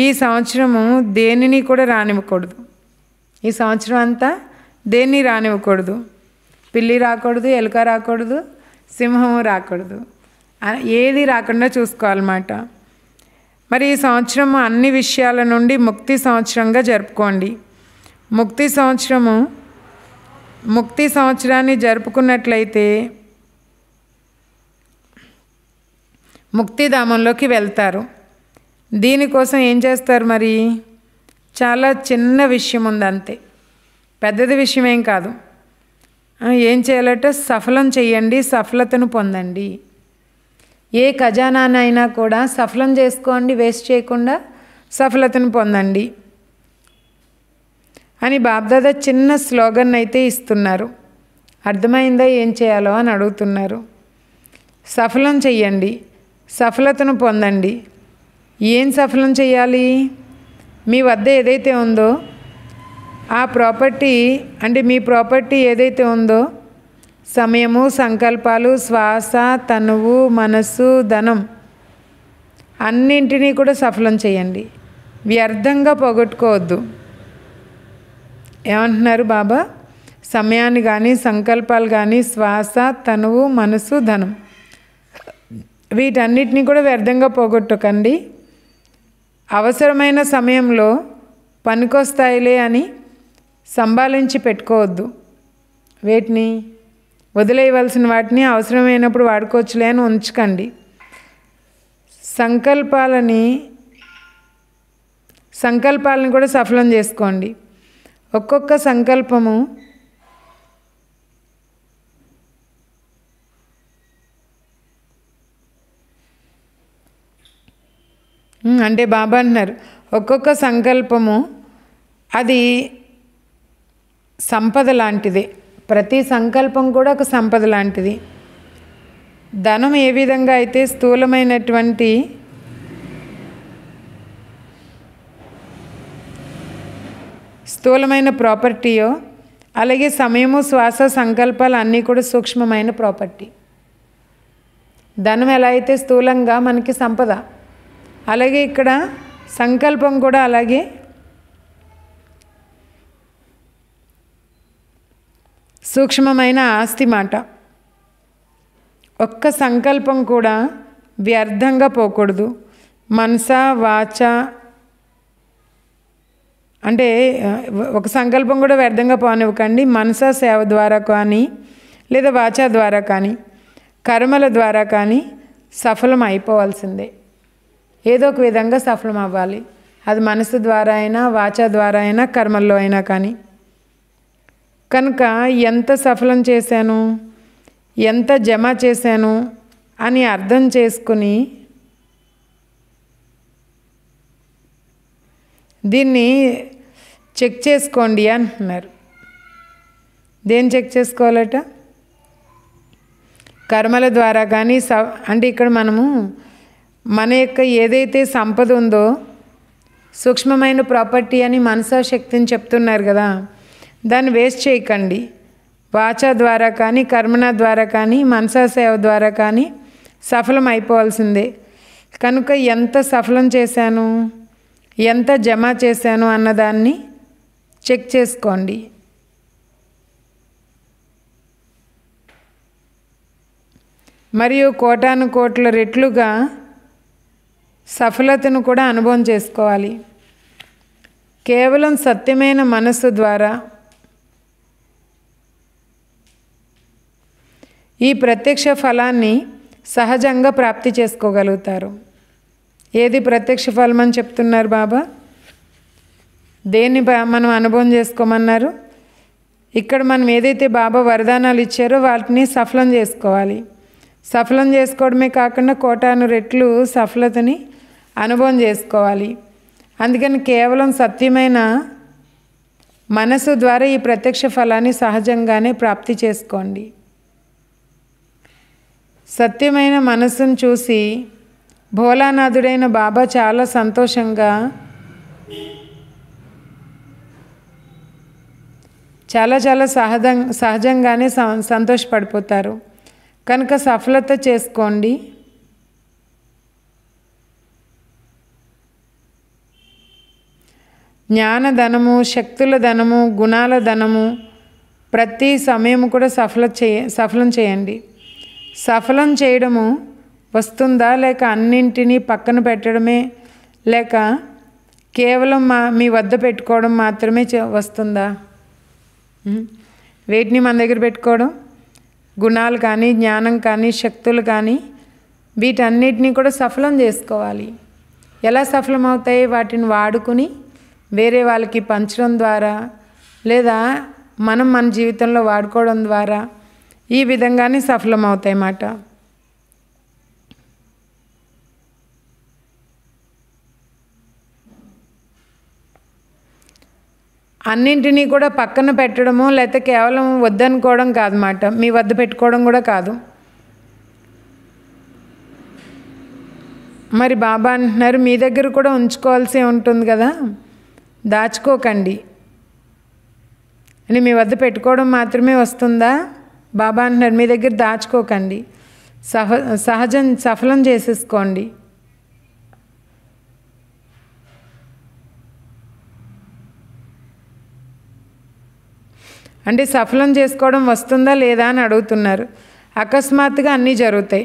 ఈ సంవత్సరము దేనిని కూడా రానివ్వకూడదు ఈ సంవత్సరం అంతా దేన్ని రానివ్వకూడదు పిల్లి రాకూడదు ఎలుక రాకూడదు సింహం రాకూడదు ఏది రాకుండా చూసుకోవాలన్నమాట మరి ఈ సంవత్సరం అన్ని విషయాల నుండి ముక్తి సంవత్సరంగా జరుపుకోండి ముక్తి సంవత్సరము ముక్తి సంవత్సరాన్ని జరుపుకున్నట్లయితే ముక్తిధామంలోకి వెళ్తారు దీనికోసం ఏం చేస్తారు మరి చాలా చిన్న విషయం ఉంది అంతే పెద్దది విషయం ఏం కాదు ఏం చేయాలంటే సఫలం చేయండి సఫలతను పొందండి ఏ ఖజానానైనా కూడా సఫలం చేసుకోండి వేస్ట్ చేయకుండా సఫలతను పొందండి అని బాబ్దాద చిన్న స్లోగన్ అయితే ఇస్తున్నారు అర్థమైందా ఏం చేయాలో అని అడుగుతున్నారు సఫలం చెయ్యండి సఫలతను పొందండి ఏం సఫలం చేయాలి మీ వద్ద ఏదైతే ఉందో ఆ ప్రాపర్టీ అంటే మీ ప్రాపర్టీ ఏదైతే ఉందో సమయము సంకల్పాలు శ్వాస తనువు మనసు ధనం అన్నింటినీ కూడా సఫలం చేయండి వ్యర్థంగా పోగొట్టుకోవద్దు ఏమంటున్నారు బాబా సమయాన్ని కానీ సంకల్పాలు కానీ శ్వాస తనువు మనసు ధనం వీటన్నిటినీ కూడా వ్యర్థంగా పోగొట్టుకండి అవసరమైన సమయంలో పనికొస్తాయిలే అని సంభాలించి పెట్టుకోవద్దు వేటిని వదిలేయవలసిన వాటిని అవసరమైనప్పుడు వాడుకోవచ్చులే అని ఉంచకండి సంకల్పాలని సంకల్పాలను కూడా సఫలం చేసుకోండి ఒక్కొక్క సంకల్పము అంటే బాబా అంటున్నారు ఒక్కొక్క సంకల్పము అది సంపద లాంటిదే ప్రతి సంకల్పం కూడా ఒక సంపద లాంటిది ధనం ఏ విధంగా అయితే స్థూలమైనటువంటి స్థూలమైన ప్రాపర్టీయో అలాగే సమయము శ్వాస సంకల్పాలు అన్నీ కూడా సూక్ష్మమైన ప్రాపర్టీ ధనం ఎలా అయితే స్థూలంగా మనకి సంపద అలాగే ఇక్కడ సంకల్పం కూడా అలాగే సూక్ష్మమైన ఆస్తి మాట ఒక్క సంకల్పం కూడా వ్యర్థంగా పోకూడదు మనస వాచ అంటే ఒక సంకల్పం కూడా వ్యర్థంగా పోనివ్వకండి మనస సేవ ద్వారా కానీ లేదా వాచ ద్వారా కానీ కర్మల ద్వారా కానీ సఫలం అయిపోవాల్సిందే ఏదో ఒక విధంగా సఫలం అవ్వాలి అది మనసు ద్వారా అయినా వాచ ద్వారా అయినా కర్మల్లో అయినా కానీ కనుక ఎంత సఫలం చేశాను ఎంత జమ చేశాను అని అర్థం చేసుకుని దీన్ని చెక్ చేసుకోండి అంటున్నారు దేని చెక్ చేసుకోవాలట కర్మల ద్వారా కానీ స అంటే ఇక్కడ మనము మన యొక్క ఏదైతే సంపద ఉందో సూక్ష్మమైన ప్రాపర్టీ అని మనసా శక్తిని చెప్తున్నారు కదా దాన్ని వేస్ట్ చేయకండి వాచ ద్వారా కానీ కర్మణ ద్వారా కానీ మనసా సేవ ద్వారా కానీ సఫలం అయిపోవాల్సిందే కనుక ఎంత సఫలం చేశాను ఎంత జమ చేశాను అన్నదాన్ని చెక్ చేసుకోండి మరియు కోటాను కోట్ల రెట్లుగా సఫలతను కూడా అనుభవం చేసుకోవాలి కేవలం సత్యమైన మనస్సు ద్వారా ఈ ప్రత్యక్ష ఫలాన్ని సహజంగా ప్రాప్తి చేసుకోగలుగుతారు ఏది ప్రత్యక్ష ఫలం అని చెప్తున్నారు బాబా దేన్ని మనం అనుభవం చేసుకోమన్నారు ఇక్కడ మనం ఏదైతే బాబా వరదానాలు ఇచ్చారో వాటిని సఫలం చేసుకోవాలి సఫలం చేసుకోవడమే కాకుండా కోటాను రెట్లు సఫలతని అనుభవం చేసుకోవాలి అందుకని కేవలం సత్యమైన మనసు ద్వారా ఈ ప్రత్యక్ష ఫలాన్ని సహజంగానే ప్రాప్తి చేసుకోండి సత్యమైన మనసును చూసి భోలానాథుడైన బాబా చాలా సంతోషంగా చాలా చాలా సహజ సహజంగానే సంతోషపడిపోతారు కనుక సఫలత చేసుకోండి జ్ఞాన ధనము శక్తుల ధనము గుణాల ధనము ప్రతి సమయము కూడా సఫల చే సఫలం చేయండి సఫలం చేయడము వస్తుందా లేక అన్నింటినీ పక్కన పెట్టడమే లేక కేవలం మా మీ వద్ద పెట్టుకోవడం మాత్రమే వస్తుందా వేటిని మన దగ్గర పెట్టుకోవడం గుణాలు కానీ జ్ఞానం కానీ శక్తులు కానీ వీటన్నిటినీ కూడా సఫలం చేసుకోవాలి ఎలా సఫలం అవుతాయి వాటిని వాడుకుని వేరే వాళ్ళకి పంచడం ద్వారా లేదా మనం మన జీవితంలో వాడుకోవడం ద్వారా ఈ విధంగానే అవుతాయి అన్నమాట అన్నింటినీ కూడా పక్కన పెట్టడము లేకపోతే కేవలం వద్దనుకోవడం కాదన్నమాట మీ వద్ద పెట్టుకోవడం కూడా కాదు మరి బాబా అంటున్నారు మీ దగ్గర కూడా ఉంచుకోవాల్సి ఉంటుంది కదా దాచుకోకండి అని మీ వద్ద పెట్టుకోవడం మాత్రమే వస్తుందా బాబా అంటున్నాడు మీ దగ్గర దాచుకోకండి సహ సహజం సఫలం చేసేసుకోండి అంటే సఫలం చేసుకోవడం వస్తుందా లేదా అని అడుగుతున్నారు అకస్మాత్తుగా అన్నీ జరుగుతాయి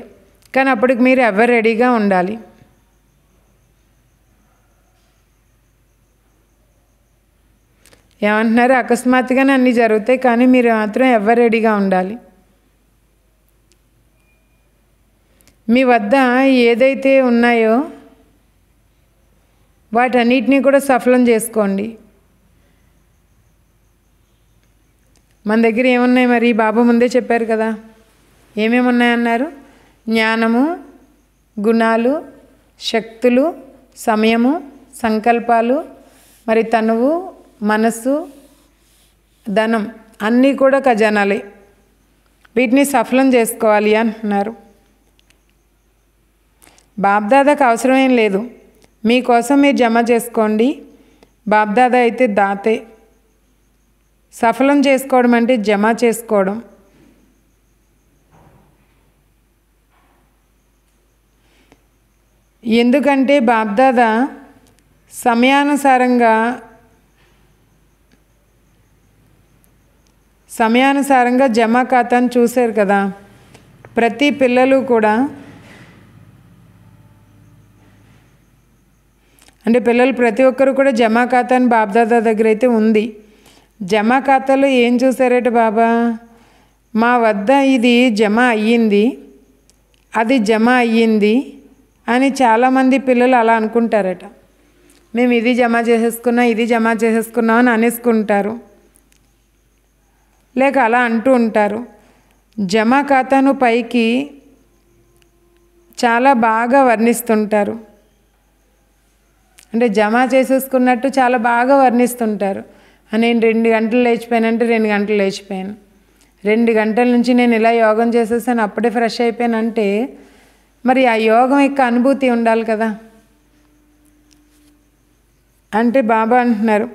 కానీ అప్పటికి మీరు ఎవరు రెడీగా ఉండాలి ఏమంటున్నారు అకస్మాత్తుగానే అన్నీ జరుగుతాయి కానీ మీరు మాత్రం ఎవరు రెడీగా ఉండాలి మీ వద్ద ఏదైతే ఉన్నాయో వాటన్నిటినీ కూడా సఫలం చేసుకోండి మన దగ్గర ఏమున్నాయి మరి బాబు ముందే చెప్పారు కదా ఏమేమి ఉన్నాయన్నారు జ్ఞానము గుణాలు శక్తులు సమయము సంకల్పాలు మరి తనువు మనసు ధనం అన్నీ కూడా ఖజానాలే వీటిని సఫలం చేసుకోవాలి అంటున్నారు బాబ్దాదాకు అవసరమేం లేదు మీకోసం మీరు జమ చేసుకోండి బాబ్దాదా అయితే దాతే సఫలం చేసుకోవడం అంటే జమ చేసుకోవడం ఎందుకంటే బాబ్దాదా సమయానుసారంగా సమయానుసారంగా జమ ఖాతాను చూశారు కదా ప్రతి పిల్లలు కూడా అంటే పిల్లలు ప్రతి ఒక్కరు కూడా జమా ఖాతాను బాబ్దాదా దగ్గర అయితే ఉంది జమా ఖాతాలో ఏం చూసారట బాబా మా వద్ద ఇది జమ అయ్యింది అది జమ అయ్యింది అని చాలామంది పిల్లలు అలా అనుకుంటారట మేము ఇది జమ చేసేసుకున్నాం ఇది జమ చేసేసుకున్నాం అని అనేసుకుంటారు లేక అలా అంటూ ఉంటారు జమా ఖాతాను పైకి చాలా బాగా వర్ణిస్తుంటారు అంటే జమ చేసేసుకున్నట్టు చాలా బాగా వర్ణిస్తుంటారు నేను రెండు గంటలు లేచిపోయానంటే రెండు గంటలు లేచిపోయాను రెండు గంటల నుంచి నేను ఇలా యోగం చేసేసాను అప్పుడే ఫ్రెష్ అయిపోయానంటే మరి ఆ యోగం యొక్క అనుభూతి ఉండాలి కదా అంటే బాబా అంటున్నారు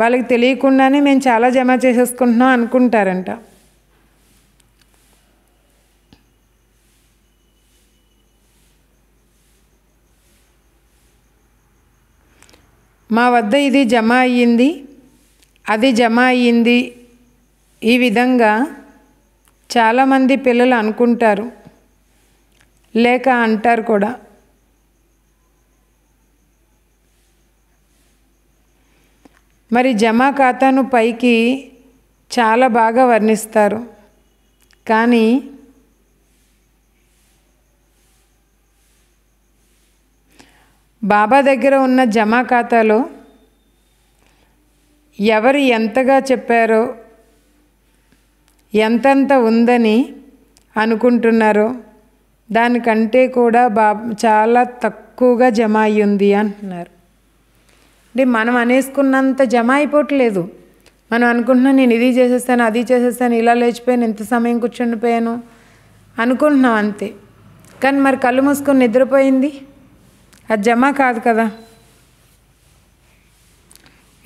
వాళ్ళకి తెలియకుండానే మేము చాలా జమ చేసేసుకుంటున్నాం అనుకుంటారంట మా వద్ద ఇది జమ అయ్యింది అది జమ అయ్యింది ఈ విధంగా చాలామంది పిల్లలు అనుకుంటారు లేక అంటారు కూడా మరి జమా ఖాతాను పైకి చాలా బాగా వర్ణిస్తారు కానీ బాబా దగ్గర ఉన్న జమా ఖాతాలో ఎవరు ఎంతగా చెప్పారో ఎంతంత ఉందని అనుకుంటున్నారో దానికంటే కూడా బా చాలా తక్కువగా జమ అయ్యింది అంటున్నారు అంటే మనం అనేసుకున్నంత జమ అయిపోవట్లేదు మనం అనుకుంటున్నాం నేను ఇది చేసేస్తాను అది చేసేస్తాను ఇలా లేచిపోయాను ఎంత సమయం కూర్చుండిపోయాను అనుకుంటున్నాం అంతే కానీ మరి కళ్ళు మూసుకొని నిద్రపోయింది అది జమ కాదు కదా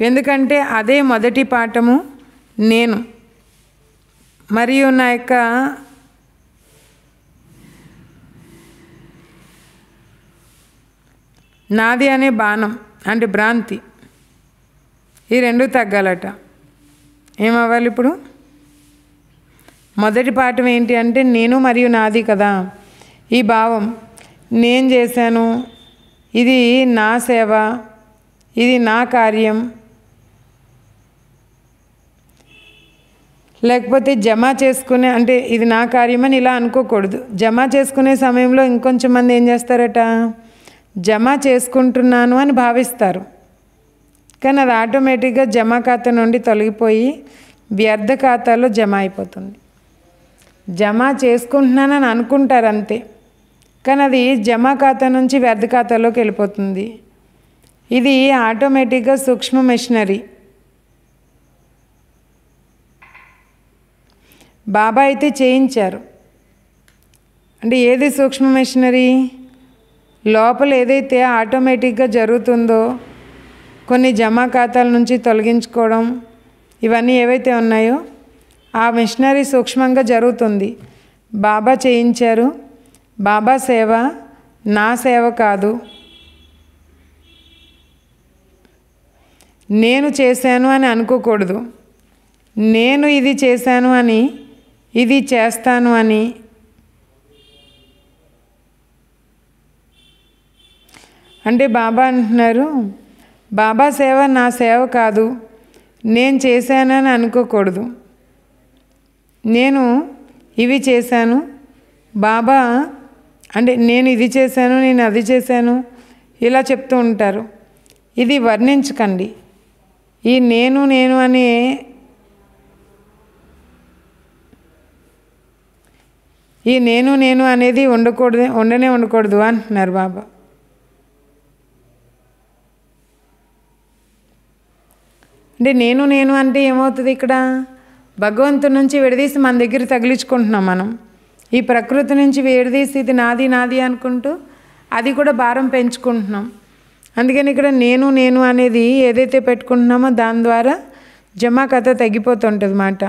ఎందుకంటే అదే మొదటి పాఠము నేను మరియు నా యొక్క నాది అనే బాణం అంటే భ్రాంతి ఈ రెండు తగ్గాలట ఏమవ్వాలి ఇప్పుడు మొదటి పాఠం ఏంటి అంటే నేను మరియు నాది కదా ఈ భావం నేను చేశాను ఇది నా సేవ ఇది నా కార్యం లేకపోతే జమ చేసుకునే అంటే ఇది నా కార్యం అని ఇలా అనుకోకూడదు జమ చేసుకునే సమయంలో ఇంకొంచెం మంది ఏం చేస్తారట జమ చేసుకుంటున్నాను అని భావిస్తారు కానీ అది ఆటోమేటిక్గా జమ ఖాతా నుండి తొలగిపోయి వ్యర్థ ఖాతాలో జమ అయిపోతుంది జమ చేసుకుంటున్నానని అనుకుంటారు అంతే కానీ అది జమ ఖాతా నుంచి వ్యర్థ ఖాతాలోకి వెళ్ళిపోతుంది ఇది ఆటోమేటిక్గా సూక్ష్మ మిషనరీ బాబా అయితే చేయించారు అంటే ఏది సూక్ష్మ మిషనరీ లోపల ఏదైతే ఆటోమేటిక్గా జరుగుతుందో కొన్ని జమా ఖాతాల నుంచి తొలగించుకోవడం ఇవన్నీ ఏవైతే ఉన్నాయో ఆ మిషనరీ సూక్ష్మంగా జరుగుతుంది బాబా చేయించారు బాబా సేవ నా సేవ కాదు నేను చేశాను అని అనుకోకూడదు నేను ఇది చేశాను అని ఇది చేస్తాను అని అంటే బాబా అంటున్నారు బాబా సేవ నా సేవ కాదు నేను చేశానని అనుకోకూడదు నేను ఇవి చేశాను బాబా అంటే నేను ఇది చేశాను నేను అది చేశాను ఇలా చెప్తూ ఉంటారు ఇది వర్ణించకండి ఈ నేను నేను అనే ఈ నేను నేను అనేది ఉండకూడదు ఉండనే ఉండకూడదు అంటున్నారు బాబా అంటే నేను నేను అంటే ఏమవుతుంది ఇక్కడ భగవంతుడి నుంచి విడదీసి మన దగ్గర తగిలించుకుంటున్నాం మనం ఈ ప్రకృతి నుంచి విడదీసి ఇది నాది నాది అనుకుంటూ అది కూడా భారం పెంచుకుంటున్నాం అందుకని ఇక్కడ నేను నేను అనేది ఏదైతే పెట్టుకుంటున్నామో దాని ద్వారా జమా కథ తగ్గిపోతుంటుంది మాట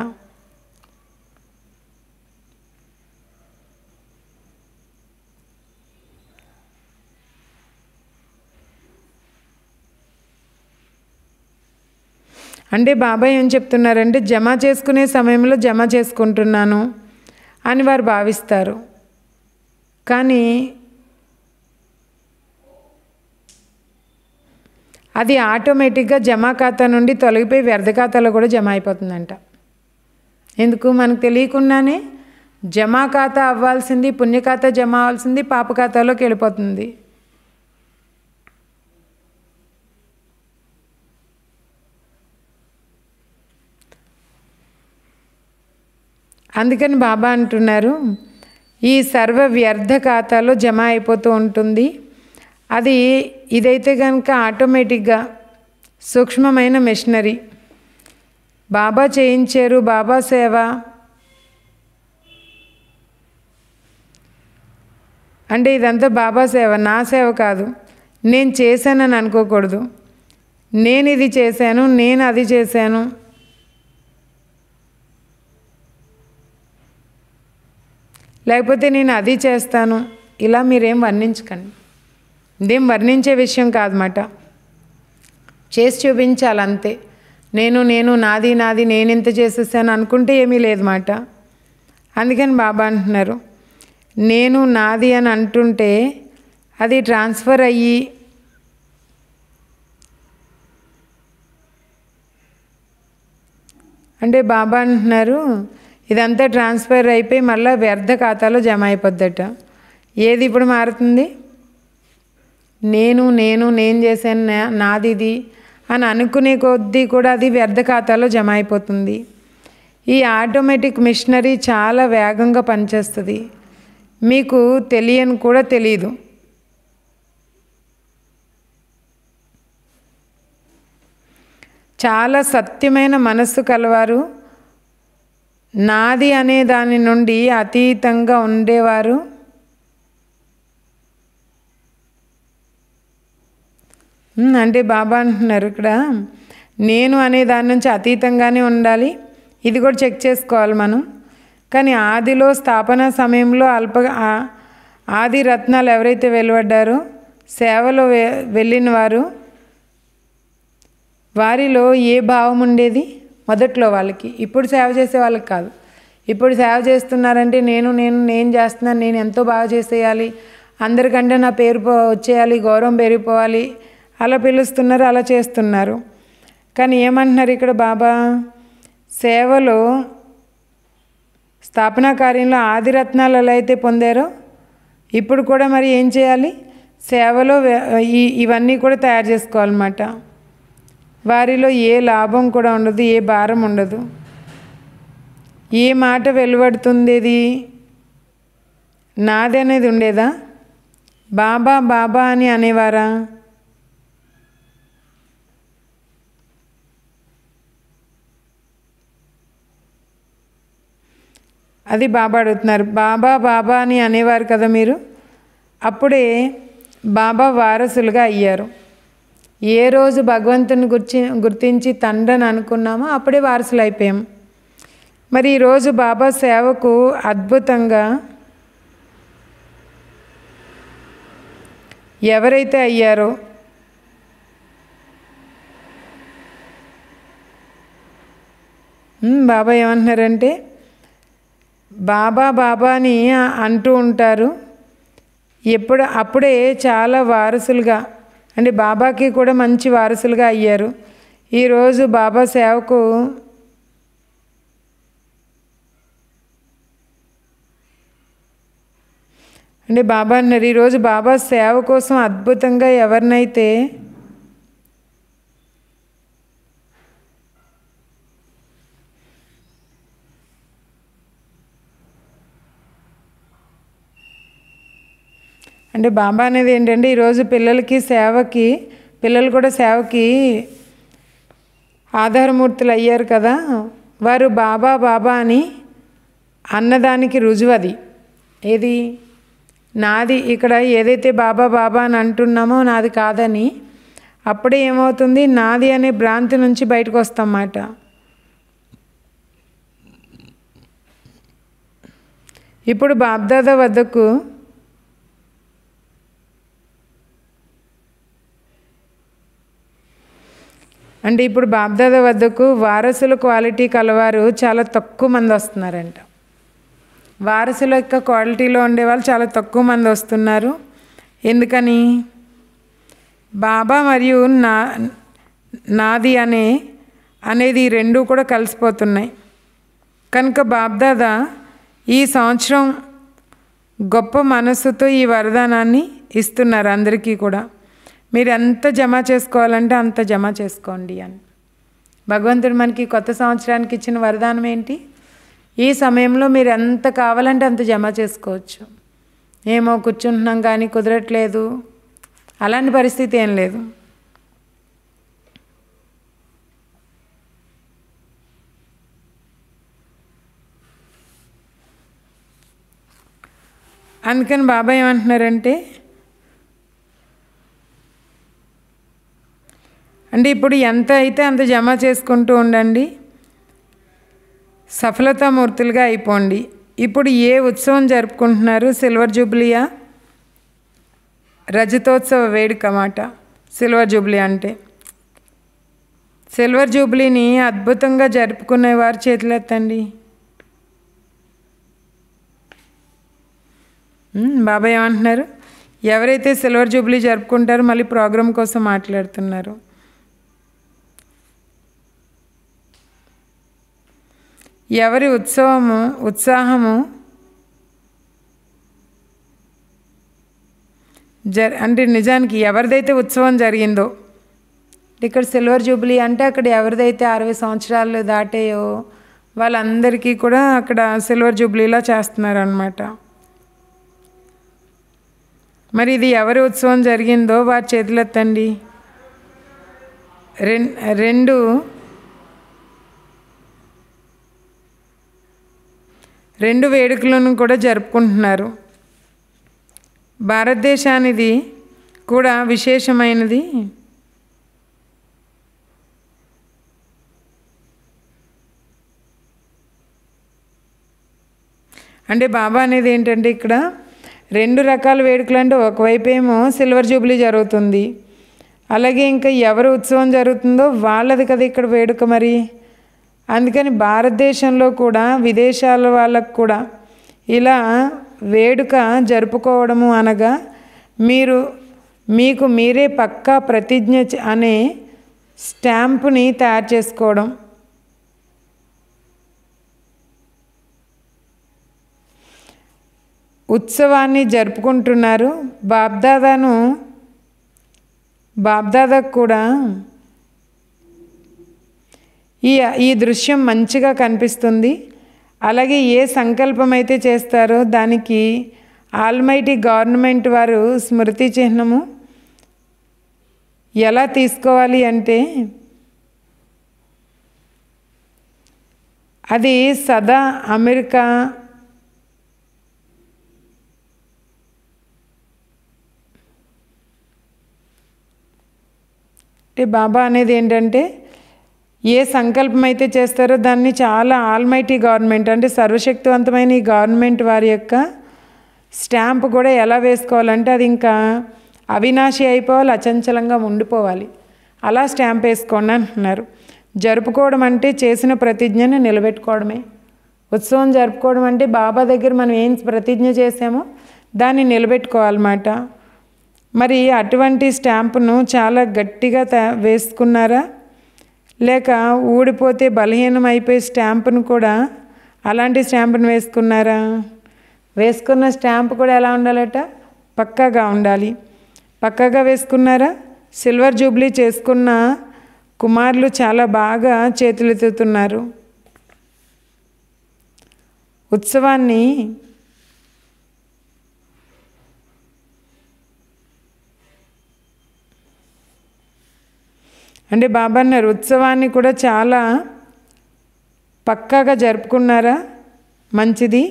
అంటే బాబాయ్ ఏం చెప్తున్నారంటే జమ చేసుకునే సమయంలో జమ చేసుకుంటున్నాను అని వారు భావిస్తారు కానీ అది ఆటోమేటిక్గా జమా ఖాతా నుండి తొలగిపోయి వ్యర్థ ఖాతాలో కూడా జమ అయిపోతుందంట ఎందుకు మనకు తెలియకుండానే జమా ఖాతా అవ్వాల్సింది పుణ్యఖాతా జమ అవ్వాల్సింది పాప ఖాతాలోకి వెళ్ళిపోతుంది అందుకని బాబా అంటున్నారు ఈ సర్వ వ్యర్థ ఖాతాలో జమ అయిపోతూ ఉంటుంది అది ఇదైతే కనుక ఆటోమేటిక్గా సూక్ష్మమైన మెషినరీ బాబా చేయించారు బాబా సేవ అంటే ఇదంతా బాబా సేవ నా సేవ కాదు నేను చేశానని అనుకోకూడదు నేను ఇది చేశాను నేను అది చేశాను లేకపోతే నేను అది చేస్తాను ఇలా మీరేం వర్ణించకండి ఇదేం వర్ణించే విషయం కాదన్నమాట చేసి చూపించాలంతే నేను నేను నాది నాది నేను ఎంత చేసేసాను అనుకుంటే ఏమీ లేదన్నమాట అందుకని బాబా అంటున్నారు నేను నాది అని అంటుంటే అది ట్రాన్స్ఫర్ అయ్యి అంటే బాబా అంటున్నారు ఇదంతా ట్రాన్స్ఫర్ అయిపోయి మళ్ళీ వ్యర్థ ఖాతాలో జమ అయిపోద్దట ఏది ఇప్పుడు మారుతుంది నేను నేను నేను చేశాను నాది ఇది అని అనుకునే కొద్దీ కూడా అది వ్యర్థ ఖాతాలో జమ అయిపోతుంది ఈ ఆటోమేటిక్ మిషనరీ చాలా వేగంగా పనిచేస్తుంది మీకు తెలియని కూడా తెలియదు చాలా సత్యమైన మనస్సు కలవారు నాది అనే దాని నుండి అతీతంగా ఉండేవారు అంటే బాబా అంటున్నారు ఇక్కడ నేను అనే దాని నుంచి అతీతంగానే ఉండాలి ఇది కూడా చెక్ చేసుకోవాలి మనం కానీ ఆదిలో స్థాపన సమయంలో అల్ప ఆది రత్నాలు ఎవరైతే వెలువడ్డారో సేవలో వెళ్ళిన వారు వారిలో ఏ భావం ఉండేది మొదట్లో వాళ్ళకి ఇప్పుడు సేవ చేసే వాళ్ళకి కాదు ఇప్పుడు సేవ చేస్తున్నారంటే నేను నేను నేను చేస్తున్నాను నేను ఎంతో బాగా చేసేయాలి అందరికంటే నా పేరు వచ్చేయాలి గౌరవం పెరిగిపోవాలి అలా పిలుస్తున్నారు అలా చేస్తున్నారు కానీ ఏమంటున్నారు ఇక్కడ బాబా సేవలో స్థాపనా కార్యంలో ఆదిరత్నాలు ఎలా అయితే పొందారో ఇప్పుడు కూడా మరి ఏం చేయాలి సేవలో ఇవన్నీ కూడా తయారు చేసుకోవాలన్నమాట వారిలో ఏ లాభం కూడా ఉండదు ఏ భారం ఉండదు ఏ మాట వెలువడుతుంది నాది అనేది ఉండేదా బాబా బాబా అని అనేవారా అది బాబా అడుగుతున్నారు బాబా బాబా అని అనేవారు కదా మీరు అప్పుడే బాబా వారసులుగా అయ్యారు ఏ రోజు భగవంతుని గుర్చి గుర్తించి తండ్రని అనుకున్నామో అప్పుడే వారసులు అయిపోయాం మరి ఈరోజు బాబా సేవకు అద్భుతంగా ఎవరైతే అయ్యారో బాబా ఏమంటున్నారంటే బాబా బాబా అని అంటూ ఉంటారు ఎప్పుడు అప్పుడే చాలా వారసులుగా అంటే బాబాకి కూడా మంచి వారసులుగా అయ్యారు ఈరోజు బాబా సేవకు అంటే బాబా అన్నారు ఈరోజు బాబా సేవ కోసం అద్భుతంగా ఎవరినైతే అంటే బాబా అనేది ఏంటంటే ఈరోజు పిల్లలకి సేవకి పిల్లలు కూడా సేవకి ఆధారమూర్తులు అయ్యారు కదా వారు బాబా బాబా అని అన్నదానికి రుజువు అది ఏది నాది ఇక్కడ ఏదైతే బాబా బాబా అని అంటున్నామో నాది కాదని అప్పుడే ఏమవుతుంది నాది అనే భ్రాంతి నుంచి బయటకు వస్తామాట ఇప్పుడు బాబ్దాదా వద్దకు అంటే ఇప్పుడు బాబ్దాద వద్దకు వారసుల క్వాలిటీ కలవారు చాలా తక్కువ మంది వస్తున్నారంట వారసుల యొక్క క్వాలిటీలో ఉండేవాళ్ళు చాలా తక్కువ మంది వస్తున్నారు ఎందుకని బాబా మరియు నా నాది అనే అనేది రెండు కూడా కలిసిపోతున్నాయి కనుక బాబ్దాద ఈ సంవత్సరం గొప్ప మనస్సుతో ఈ వరదానాన్ని ఇస్తున్నారు అందరికీ కూడా మీరు ఎంత జమ చేసుకోవాలంటే అంత జమ చేసుకోండి అని భగవంతుడు మనకి కొత్త సంవత్సరానికి ఇచ్చిన వరదానం ఏంటి ఈ సమయంలో మీరు ఎంత కావాలంటే అంత జమ చేసుకోవచ్చు ఏమో కూర్చుంటున్నాం కానీ కుదరట్లేదు అలాంటి పరిస్థితి ఏం లేదు అందుకని బాబా ఏమంటున్నారంటే అంటే ఇప్పుడు ఎంత అయితే అంత జమ చేసుకుంటూ ఉండండి సఫలతామూర్తులుగా అయిపోండి ఇప్పుడు ఏ ఉత్సవం జరుపుకుంటున్నారు సిల్వర్ జూబ్లియా రజతోత్సవ వేడుక మాట సిల్వర్ జూబ్లీ అంటే సిల్వర్ జూబ్లీని అద్భుతంగా జరుపుకునే వారు చేతులెత్తండి బాబాయ్ ఏమంటున్నారు ఎవరైతే సిల్వర్ జూబ్లీ జరుపుకుంటారో మళ్ళీ ప్రోగ్రాం కోసం మాట్లాడుతున్నారు ఎవరి ఉత్సవము ఉత్సాహము జ అంటే నిజానికి ఎవరిదైతే ఉత్సవం జరిగిందో ఇక్కడ సిల్వర్ జూబ్లీ అంటే అక్కడ ఎవరిదైతే అరవై సంవత్సరాలు దాటాయో వాళ్ళందరికీ కూడా అక్కడ సిల్వర్ జూబ్లీలా చేస్తున్నారనమాట మరి ఇది ఎవరి ఉత్సవం జరిగిందో వారి చేతులెత్తండి రెండు రెండు వేడుకలను కూడా జరుపుకుంటున్నారు భారతదేశానిది కూడా విశేషమైనది అంటే బాబా అనేది ఏంటంటే ఇక్కడ రెండు రకాల వేడుకలు అంటే ఒకవైపేమో సిల్వర్ జూబ్లీ జరుగుతుంది అలాగే ఇంకా ఎవరు ఉత్సవం జరుగుతుందో వాళ్ళది కదా ఇక్కడ వేడుక మరి అందుకని భారతదేశంలో కూడా విదేశాల వాళ్ళకు కూడా ఇలా వేడుక జరుపుకోవడము అనగా మీరు మీకు మీరే పక్కా ప్రతిజ్ఞ అనే స్టాంపుని తయారు చేసుకోవడం ఉత్సవాన్ని జరుపుకుంటున్నారు బాబ్దాదాను బాబ్దాదాకు కూడా ఈ ఈ దృశ్యం మంచిగా కనిపిస్తుంది అలాగే ఏ సంకల్పం అయితే చేస్తారో దానికి ఆల్మైటీ గవర్నమెంట్ వారు స్మృతి చిహ్నము ఎలా తీసుకోవాలి అంటే అది సదా అమెరికా అంటే బాబా అనేది ఏంటంటే ఏ సంకల్పం అయితే చేస్తారో దాన్ని చాలా ఆల్మైటీ గవర్నమెంట్ అంటే సర్వశక్తివంతమైన ఈ గవర్నమెంట్ వారి యొక్క స్టాంప్ కూడా ఎలా వేసుకోవాలంటే అది ఇంకా అవినాశి అయిపోవాలి అచంచలంగా ఉండిపోవాలి అలా స్టాంప్ వేసుకోండి అంటున్నారు జరుపుకోవడం అంటే చేసిన ప్రతిజ్ఞను నిలబెట్టుకోవడమే ఉత్సవం జరుపుకోవడం అంటే బాబా దగ్గర మనం ఏం ప్రతిజ్ఞ చేసామో దాన్ని నిలబెట్టుకోవాలన్నమాట మరి అటువంటి స్టాంపును చాలా గట్టిగా వేసుకున్నారా లేక ఊడిపోతే బలహీనం అయిపోయే స్టాంపును కూడా అలాంటి స్టాంపును వేసుకున్నారా వేసుకున్న స్టాంప్ కూడా ఎలా ఉండాలట పక్కాగా ఉండాలి పక్కాగా వేసుకున్నారా సిల్వర్ జూబ్లీ చేసుకున్న కుమారులు చాలా బాగా చేతులెత్తుతున్నారు ఉత్సవాన్ని అంటే బాబన్నారు ఉత్సవాన్ని కూడా చాలా పక్కాగా జరుపుకున్నారా మంచిది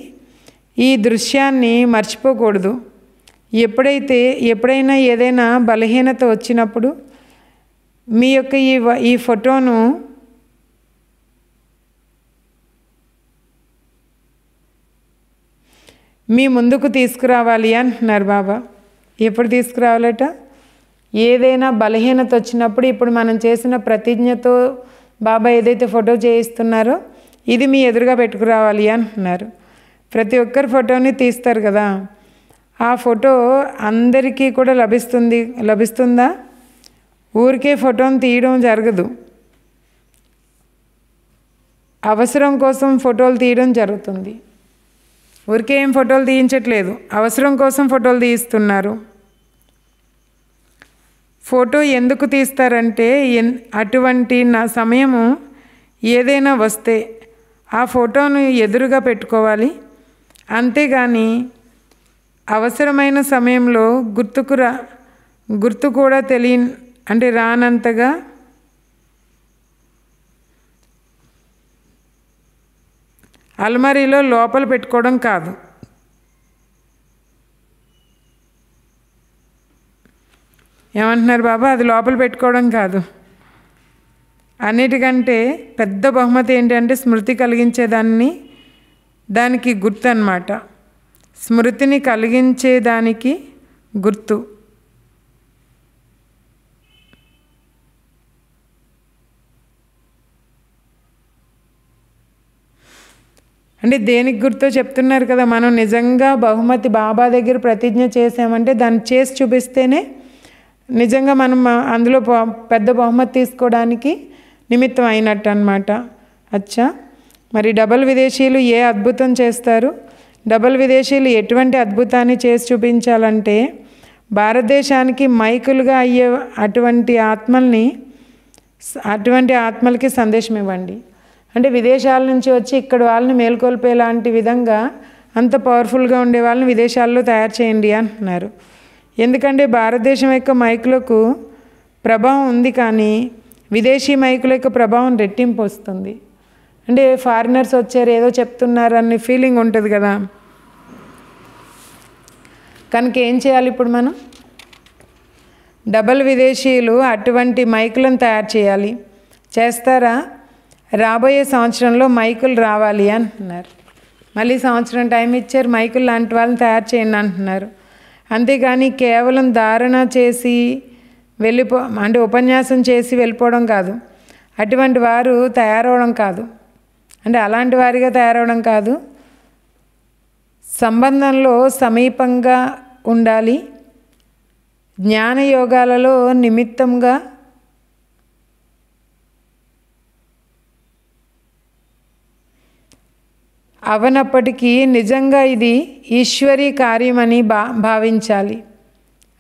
ఈ దృశ్యాన్ని మర్చిపోకూడదు ఎప్పుడైతే ఎప్పుడైనా ఏదైనా బలహీనత వచ్చినప్పుడు మీ యొక్క ఈ ఈ ఫోటోను మీ ముందుకు తీసుకురావాలి అంటున్నారు బాబా ఎప్పుడు తీసుకురావాలట ఏదైనా బలహీనత వచ్చినప్పుడు ఇప్పుడు మనం చేసిన ప్రతిజ్ఞతో బాబా ఏదైతే ఫోటో చేయిస్తున్నారో ఇది మీ ఎదురుగా పెట్టుకురావాలి అంటున్నారు ప్రతి ఒక్కరు ఫోటోని తీస్తారు కదా ఆ ఫోటో అందరికీ కూడా లభిస్తుంది లభిస్తుందా ఊరికే ఫోటోని తీయడం జరగదు అవసరం కోసం ఫోటోలు తీయడం జరుగుతుంది ఊరికే ఏం ఫోటోలు తీయించట్లేదు అవసరం కోసం ఫోటోలు తీయిస్తున్నారు ఫోటో ఎందుకు తీస్తారంటే అటువంటి నా సమయము ఏదైనా వస్తే ఆ ఫోటోను ఎదురుగా పెట్టుకోవాలి అంతేగాని అవసరమైన సమయంలో గుర్తుకు రా గుర్తు కూడా తెలియ అంటే రానంతగా అల్మరీలో లోపల పెట్టుకోవడం కాదు ఏమంటున్నారు బాబా అది లోపల పెట్టుకోవడం కాదు అన్నిటికంటే పెద్ద బహుమతి ఏంటంటే స్మృతి కలిగించేదాన్ని దానికి గుర్తు అనమాట స్మృతిని కలిగించేదానికి గుర్తు అంటే దేనికి గుర్తు చెప్తున్నారు కదా మనం నిజంగా బహుమతి బాబా దగ్గర ప్రతిజ్ఞ చేసామంటే దాన్ని చేసి చూపిస్తేనే నిజంగా మనం అందులో పెద్ద బహుమతి తీసుకోవడానికి నిమిత్తం అయినట్టు అనమాట అచ్చా మరి డబల్ విదేశీయులు ఏ అద్భుతం చేస్తారు డబల్ విదేశీయులు ఎటువంటి అద్భుతాన్ని చేసి చూపించాలంటే భారతదేశానికి మైకులుగా అయ్యే అటువంటి ఆత్మల్ని అటువంటి ఆత్మలకి సందేశం ఇవ్వండి అంటే విదేశాల నుంచి వచ్చి ఇక్కడ వాళ్ళని మేల్కొల్పేలాంటి విధంగా అంత పవర్ఫుల్గా ఉండే వాళ్ళని విదేశాల్లో తయారు చేయండి అంటున్నారు ఎందుకంటే భారతదేశం యొక్క మైకులకు ప్రభావం ఉంది కానీ విదేశీ మైకుల యొక్క ప్రభావం రెట్టింపు వస్తుంది అంటే ఫారినర్స్ వచ్చారు ఏదో చెప్తున్నారు అనే ఫీలింగ్ ఉంటుంది కదా కనుక ఏం చేయాలి ఇప్పుడు మనం డబల్ విదేశీయులు అటువంటి మైకులను తయారు చేయాలి చేస్తారా రాబోయే సంవత్సరంలో మైకులు రావాలి అంటున్నారు మళ్ళీ సంవత్సరం టైం ఇచ్చారు మైకులు లాంటి వాళ్ళని తయారు చేయండి అంటున్నారు అంతేగాని కేవలం ధారణ చేసి వెళ్ళిపో అంటే ఉపన్యాసం చేసి వెళ్ళిపోవడం కాదు అటువంటి వారు తయారవడం కాదు అంటే అలాంటి వారిగా తయారవడం కాదు సంబంధంలో సమీపంగా ఉండాలి జ్ఞాన యోగాలలో నిమిత్తంగా అవనప్పటికీ నిజంగా ఇది ఈశ్వరీ కార్యమని భా భావించాలి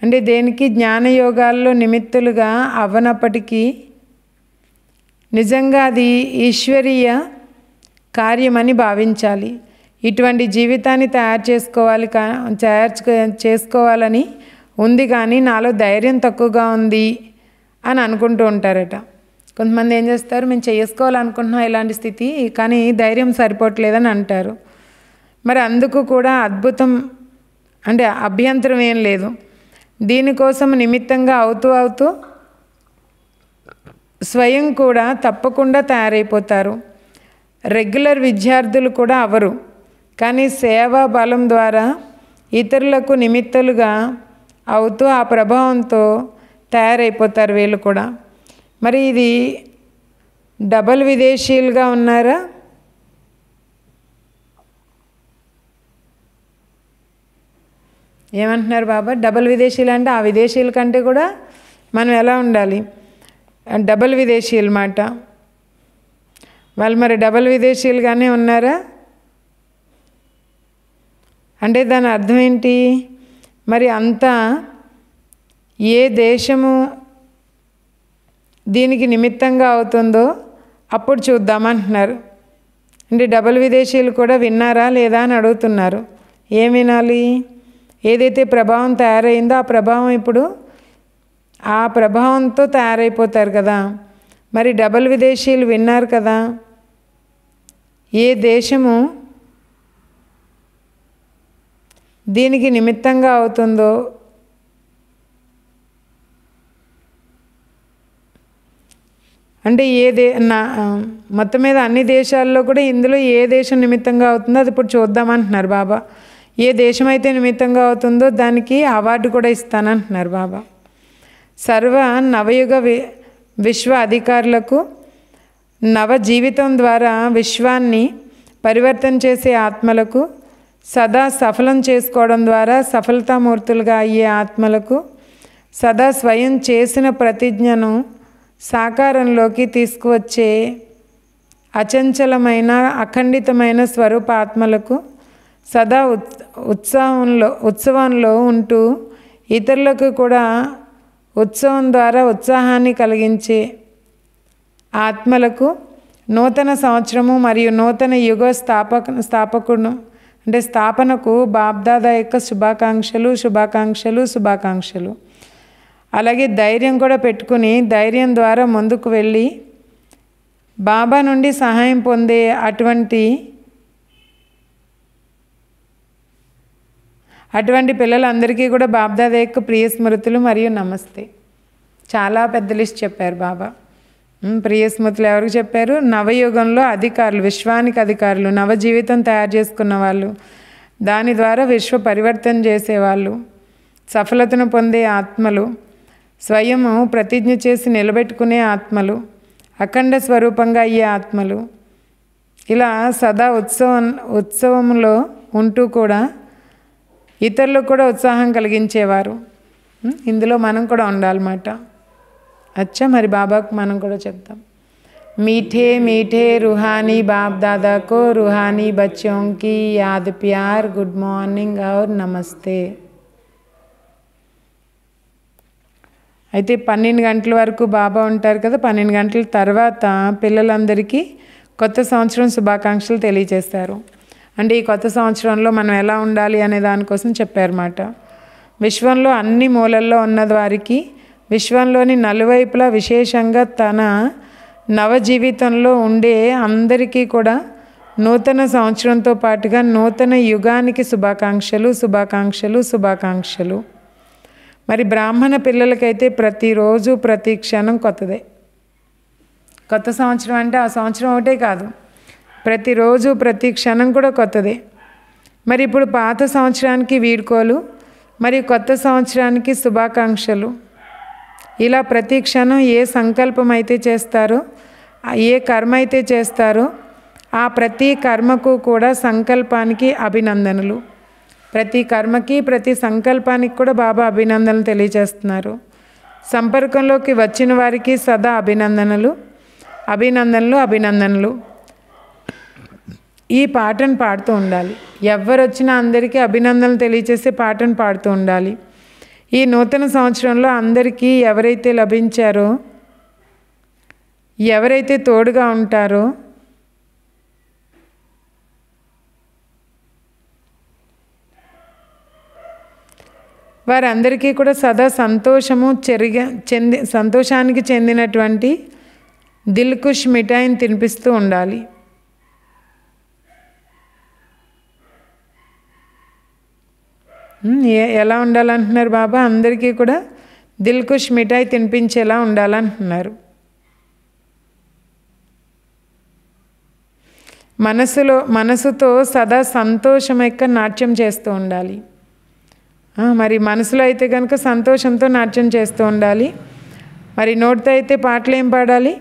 అంటే దేనికి జ్ఞానయోగాల్లో నిమిత్తులుగా అవనప్పటికీ నిజంగా అది ఈశ్వరీయ కార్యమని భావించాలి ఇటువంటి జీవితాన్ని తయారు చేసుకోవాలి కా తయారు చేసుకోవాలని ఉంది కానీ నాలో ధైర్యం తక్కువగా ఉంది అని అనుకుంటూ ఉంటారట కొంతమంది ఏం చేస్తారు మేము చేసుకోవాలనుకుంటున్నాం ఇలాంటి స్థితి కానీ ధైర్యం సరిపోవట్లేదని అంటారు మరి అందుకు కూడా అద్భుతం అంటే అభ్యంతరం ఏం లేదు దీనికోసం నిమిత్తంగా అవుతూ అవుతూ స్వయం కూడా తప్పకుండా తయారైపోతారు రెగ్యులర్ విద్యార్థులు కూడా అవరు కానీ సేవా బలం ద్వారా ఇతరులకు నిమిత్తలుగా అవుతూ ఆ ప్రభావంతో తయారైపోతారు వీళ్ళు కూడా మరి ఇది డబల్ విదేశీయులుగా ఉన్నారా ఏమంటున్నారు బాబా డబల్ విదేశీయులు అంటే ఆ విదేశీయుల కంటే కూడా మనం ఎలా ఉండాలి డబల్ విదేశీయులు మాట వాళ్ళు మరి డబల్ విదేశీయులుగానే ఉన్నారా అంటే దాని అర్థం ఏంటి మరి అంతా ఏ దేశము దీనికి నిమిత్తంగా అవుతుందో అప్పుడు చూద్దామంటున్నారు అంటే డబుల్ విదేశీయులు కూడా విన్నారా లేదా అని అడుగుతున్నారు ఏం వినాలి ఏదైతే ప్రభావం తయారైందో ఆ ప్రభావం ఇప్పుడు ఆ ప్రభావంతో తయారైపోతారు కదా మరి డబుల్ విదేశీయులు విన్నారు కదా ఏ దేశము దీనికి నిమిత్తంగా అవుతుందో అంటే ఏ దే నా మొత్తం మీద అన్ని దేశాల్లో కూడా ఇందులో ఏ దేశం నిమిత్తంగా అవుతుందో అది ఇప్పుడు చూద్దామంటున్నారు బాబా ఏ దేశం అయితే నిమిత్తంగా అవుతుందో దానికి అవార్డు కూడా ఇస్తానంటున్నారు బాబా సర్వ నవయుగ వి విశ్వ అధికారులకు నవ జీవితం ద్వారా విశ్వాన్ని పరివర్తన చేసే ఆత్మలకు సదా సఫలం చేసుకోవడం ద్వారా సఫలతామూర్తులుగా అయ్యే ఆత్మలకు సదా స్వయం చేసిన ప్రతిజ్ఞను సాకారంలోకి తీసుకువచ్చే అచంచలమైన అఖండితమైన స్వరూపాత్మలకు సదా ఉత్సాహంలో ఉత్సవంలో ఉంటూ ఇతరులకు కూడా ఉత్సవం ద్వారా ఉత్సాహాన్ని కలిగించే ఆత్మలకు నూతన సంవత్సరము మరియు నూతన యుగ స్థాపక స్థాపకుడు అంటే స్థాపనకు బాబ్దాదా యొక్క శుభాకాంక్షలు శుభాకాంక్షలు శుభాకాంక్షలు అలాగే ధైర్యం కూడా పెట్టుకుని ధైర్యం ద్వారా ముందుకు వెళ్ళి బాబా నుండి సహాయం పొందే అటువంటి అటువంటి పిల్లలందరికీ కూడా బాబ్దాద యొక్క ప్రియ స్మృతులు మరియు నమస్తే చాలా పెద్ద లిస్ట్ చెప్పారు బాబా ప్రియ స్మృతులు ఎవరికి చెప్పారు నవయుగంలో అధికారులు విశ్వానికి అధికారులు నవ జీవితం తయారు చేసుకున్న వాళ్ళు దాని ద్వారా విశ్వ పరివర్తన చేసేవాళ్ళు సఫలతను పొందే ఆత్మలు స్వయము ప్రతిజ్ఞ చేసి నిలబెట్టుకునే ఆత్మలు అఖండ స్వరూపంగా అయ్యే ఆత్మలు ఇలా సదా ఉత్సవం ఉత్సవంలో ఉంటూ కూడా ఇతరులకు కూడా ఉత్సాహం కలిగించేవారు ఇందులో మనం కూడా ఉండాలన్నమాట అచ్చా మరి బాబాకు మనం కూడా చెప్తాం మీఠే మీఠే రుహాని బాబ్ దాదాకో రుహాని బచ్చోంకి యాద్ ప్యార్ గుడ్ మార్నింగ్ ఆర్ నమస్తే అయితే పన్నెండు గంటల వరకు బాబా ఉంటారు కదా పన్నెండు గంటల తర్వాత పిల్లలందరికీ కొత్త సంవత్సరం శుభాకాంక్షలు తెలియజేస్తారు అంటే ఈ కొత్త సంవత్సరంలో మనం ఎలా ఉండాలి అనే దానికోసం చెప్పారన్నమాట విశ్వంలో అన్ని మూలల్లో ఉన్న వారికి విశ్వంలోని నలువైపులా విశేషంగా తన నవ జీవితంలో ఉండే అందరికీ కూడా నూతన సంవత్సరంతో పాటుగా నూతన యుగానికి శుభాకాంక్షలు శుభాకాంక్షలు శుభాకాంక్షలు మరి బ్రాహ్మణ పిల్లలకైతే ప్రతిరోజు ప్రతి క్షణం కొత్తదే కొత్త సంవత్సరం అంటే ఆ సంవత్సరం ఒకటే కాదు ప్రతిరోజు ప్రతి క్షణం కూడా కొత్తదే మరి ఇప్పుడు పాత సంవత్సరానికి వీడ్కోలు మరి కొత్త సంవత్సరానికి శుభాకాంక్షలు ఇలా ప్రతి క్షణం ఏ సంకల్పం అయితే చేస్తారో ఏ కర్మ అయితే చేస్తారో ఆ ప్రతి కర్మకు కూడా సంకల్పానికి అభినందనలు ప్రతి కర్మకి ప్రతి సంకల్పానికి కూడా బాబా అభినందనలు తెలియజేస్తున్నారు సంపర్కంలోకి వచ్చిన వారికి సదా అభినందనలు అభినందనలు అభినందనలు ఈ పాటను పాడుతూ ఉండాలి ఎవరు వచ్చినా అందరికీ అభినందనలు తెలియజేసే పాటను పాడుతూ ఉండాలి ఈ నూతన సంవత్సరంలో అందరికీ ఎవరైతే లభించారో ఎవరైతే తోడుగా ఉంటారో వారందరికీ కూడా సదా సంతోషము చెరిగ చెంది సంతోషానికి చెందినటువంటి దిల్కుష్ మిఠాయిని తినిపిస్తూ ఉండాలి ఎలా ఉండాలంటున్నారు బాబా అందరికీ కూడా దిల్కుష్ మిఠాయి తినిపించేలా ఉండాలంటున్నారు మనసులో మనసుతో సదా సంతోషం యొక్క నాట్యం చేస్తూ ఉండాలి మరి మనసులో అయితే కనుక సంతోషంతో నాట్యం చేస్తూ ఉండాలి మరి నోటితో అయితే పాటలు ఏం పాడాలి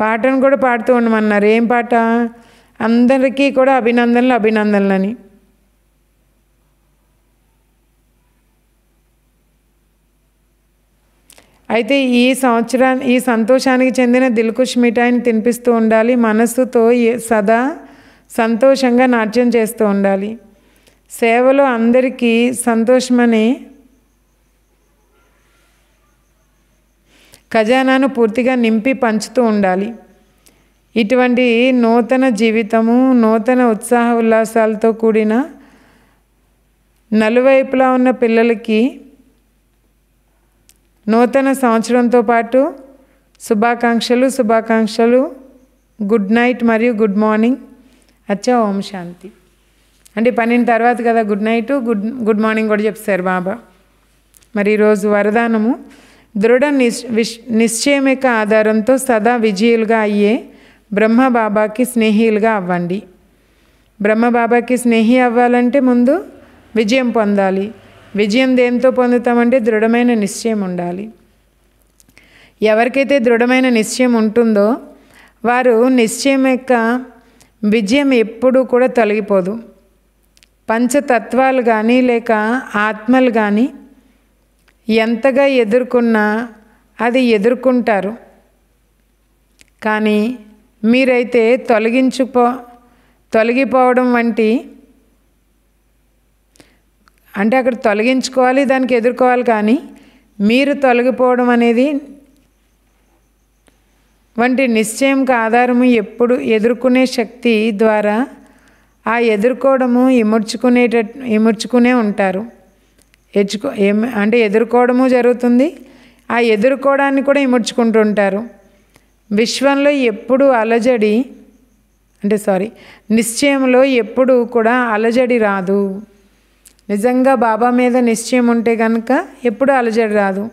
పాటను కూడా పాడుతూ ఉండమన్నారు ఏం పాట అందరికీ కూడా అభినందనలు అభినందనలు అని అయితే ఈ సంవత్సరాన్ని ఈ సంతోషానికి చెందిన దిల్కుష్ మిఠాయిని తినిపిస్తూ ఉండాలి మనస్సుతో సదా సంతోషంగా నాట్యం చేస్తూ ఉండాలి సేవలో అందరికీ సంతోషమని ఖజానాను పూర్తిగా నింపి పంచుతూ ఉండాలి ఇటువంటి నూతన జీవితము నూతన ఉత్సాహ ఉల్లాసాలతో కూడిన నలువైపులా ఉన్న పిల్లలకి నూతన సంవత్సరంతో పాటు శుభాకాంక్షలు శుభాకాంక్షలు గుడ్ నైట్ మరియు గుడ్ మార్నింగ్ అచ్చా ఓం శాంతి అంటే పన్నెండు తర్వాత కదా good night good good morning కూడా చెప్తారు బాబా మరి ఈరోజు వరదానము దృఢ నిశ్ విష్ నిశ్చయమిక ఆధారంతో సదా విజయులుగా అయ్యే బ్రహ్మ బాబాకి స్నేహిలుగా అవ్వండి బ్రహ్మ బాబాకి స్నేహి అవ్వాలంటే ముందు విజయం పొందాలి విజయం దేంతో పొందుతామంటే దృఢమైన నిశ్చయం ఉండాలి ఎవరికైతే దృఢమైన నిశ్చయం ఉంటుందో వారు నిశ్చయం యొక్క విజయం ఎప్పుడూ కూడా తొలగిపోదు పంచతత్వాలు కానీ లేక ఆత్మలు కానీ ఎంతగా ఎదుర్కొన్నా అది ఎదుర్కొంటారు కానీ మీరైతే తొలగించుకో తొలగిపోవడం వంటి అంటే అక్కడ తొలగించుకోవాలి దానికి ఎదుర్కోవాలి కానీ మీరు తొలగిపోవడం అనేది వంటి నిశ్చయంకు ఆధారము ఎప్పుడు ఎదుర్కొనే శక్తి ద్వారా ఆ ఎదుర్కోవడము ఇముడ్చుకునేట ఇముడ్చుకునే ఉంటారు ఎచ్చుకో అంటే ఎదుర్కోవడము జరుగుతుంది ఆ ఎదుర్కోవడాన్ని కూడా ఇముడ్చుకుంటుంటారు విశ్వంలో ఎప్పుడు అలజడి అంటే సారీ నిశ్చయంలో ఎప్పుడు కూడా అలజడి రాదు నిజంగా బాబా మీద నిశ్చయం ఉంటే కనుక ఎప్పుడు అలజడి రాదు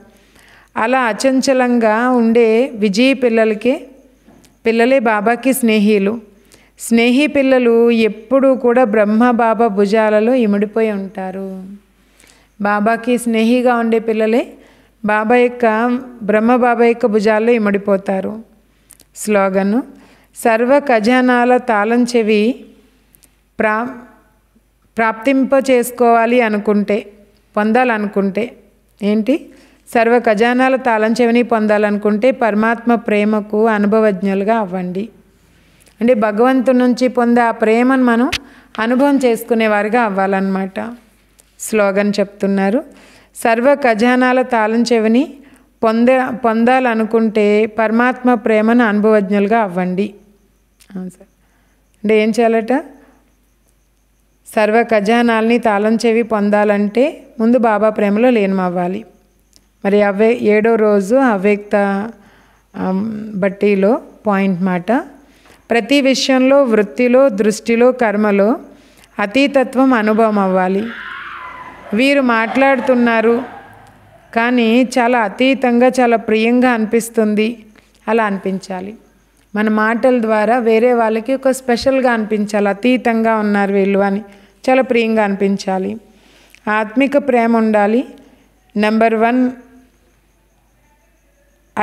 అలా అచంచలంగా ఉండే విజయ్ పిల్లలకి పిల్లలే బాబాకి స్నేహితులు స్నేహి పిల్లలు ఎప్పుడూ కూడా బ్రహ్మ బాబా భుజాలలో ఇమిడిపోయి ఉంటారు బాబాకి స్నేహిగా ఉండే పిల్లలే బాబా యొక్క బ్రహ్మ బాబా యొక్క భుజాల్లో ఇమిడిపోతారు స్లోగను సర్వ ఖజానాల తాళం చెవి ప్రా ప్రాప్తింప చేసుకోవాలి అనుకుంటే పొందాలనుకుంటే ఏంటి సర్వ ఖజానాల తాళం చెవిని పొందాలనుకుంటే పరమాత్మ ప్రేమకు అనుభవజ్ఞులుగా అవ్వండి అంటే భగవంతుడి నుంచి పొందే ఆ ప్రేమను మనం అనుభవం చేసుకునేవారిగా అవ్వాలన్నమాట స్లోగన్ చెప్తున్నారు సర్వ ఖజానాల తాళం చెవిని పొంద పొందాలనుకుంటే పరమాత్మ ప్రేమను అనుభవజ్ఞులుగా అవ్వండి సార్ అంటే ఏం చేయాలట సర్వ ఖజానాల్ని తాళం చెవి పొందాలంటే ముందు బాబా ప్రేమలో లీనమవ్వాలి మరి అవే ఏడో రోజు అవ్యక్త బట్టిలో పాయింట్ మాట ప్రతి విషయంలో వృత్తిలో దృష్టిలో కర్మలో అతీతత్వం అనుభవం అవ్వాలి వీరు మాట్లాడుతున్నారు కానీ చాలా అతీతంగా చాలా ప్రియంగా అనిపిస్తుంది అలా అనిపించాలి మన మాటల ద్వారా వేరే వాళ్ళకి ఒక స్పెషల్గా అనిపించాలి అతీతంగా ఉన్నారు వీళ్ళు అని చాలా ప్రియంగా అనిపించాలి ఆత్మిక ప్రేమ ఉండాలి నెంబర్ వన్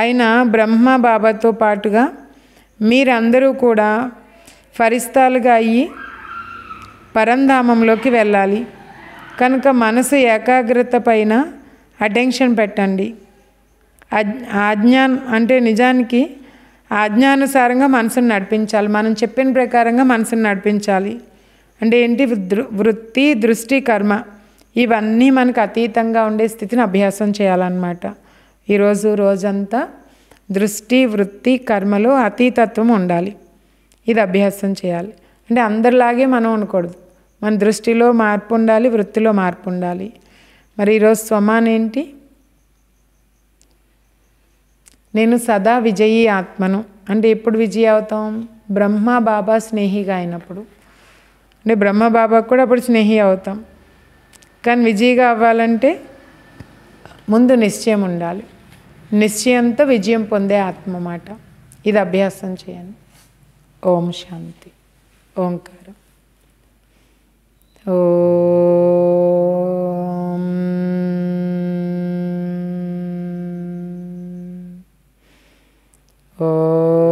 అయిన బ్రహ్మ బాబాతో పాటుగా మీరందరూ కూడా ఫరిస్తాలుగా అయ్యి పరంధామంలోకి వెళ్ళాలి కనుక మనసు ఏకాగ్రత పైన అటెన్షన్ పెట్టండి ఆజ్ఞా అంటే నిజానికి ఆజ్ఞానుసారంగా మనసును నడిపించాలి మనం చెప్పిన ప్రకారంగా మనసును నడిపించాలి అంటే ఏంటి వృత్తి దృష్టి కర్మ ఇవన్నీ మనకు అతీతంగా ఉండే స్థితిని అభ్యాసం చేయాలన్నమాట ఈరోజు రోజంతా దృష్టి వృత్తి కర్మలో అతీతత్వం ఉండాలి ఇది అభ్యాసం చేయాలి అంటే అందరిలాగే మనం ఉండకూడదు మన దృష్టిలో మార్పు ఉండాలి వృత్తిలో మార్పు ఉండాలి మరి ఈరోజు స్వమాన్ ఏంటి నేను సదా విజయీ ఆత్మను అంటే ఎప్పుడు విజయ అవుతాం బ్రహ్మ బాబా స్నేహిగా అయినప్పుడు అంటే బ్రహ్మ బాబా కూడా అప్పుడు స్నేహి అవుతాం కానీ విజయగా అవ్వాలంటే ముందు నిశ్చయం ఉండాలి నిశ్చయంతో విజయం పొందే ఆత్మ మాట ఇది అభ్యాసం చేయండి ఓం శాంతి ఓంకారం ఓ ఓ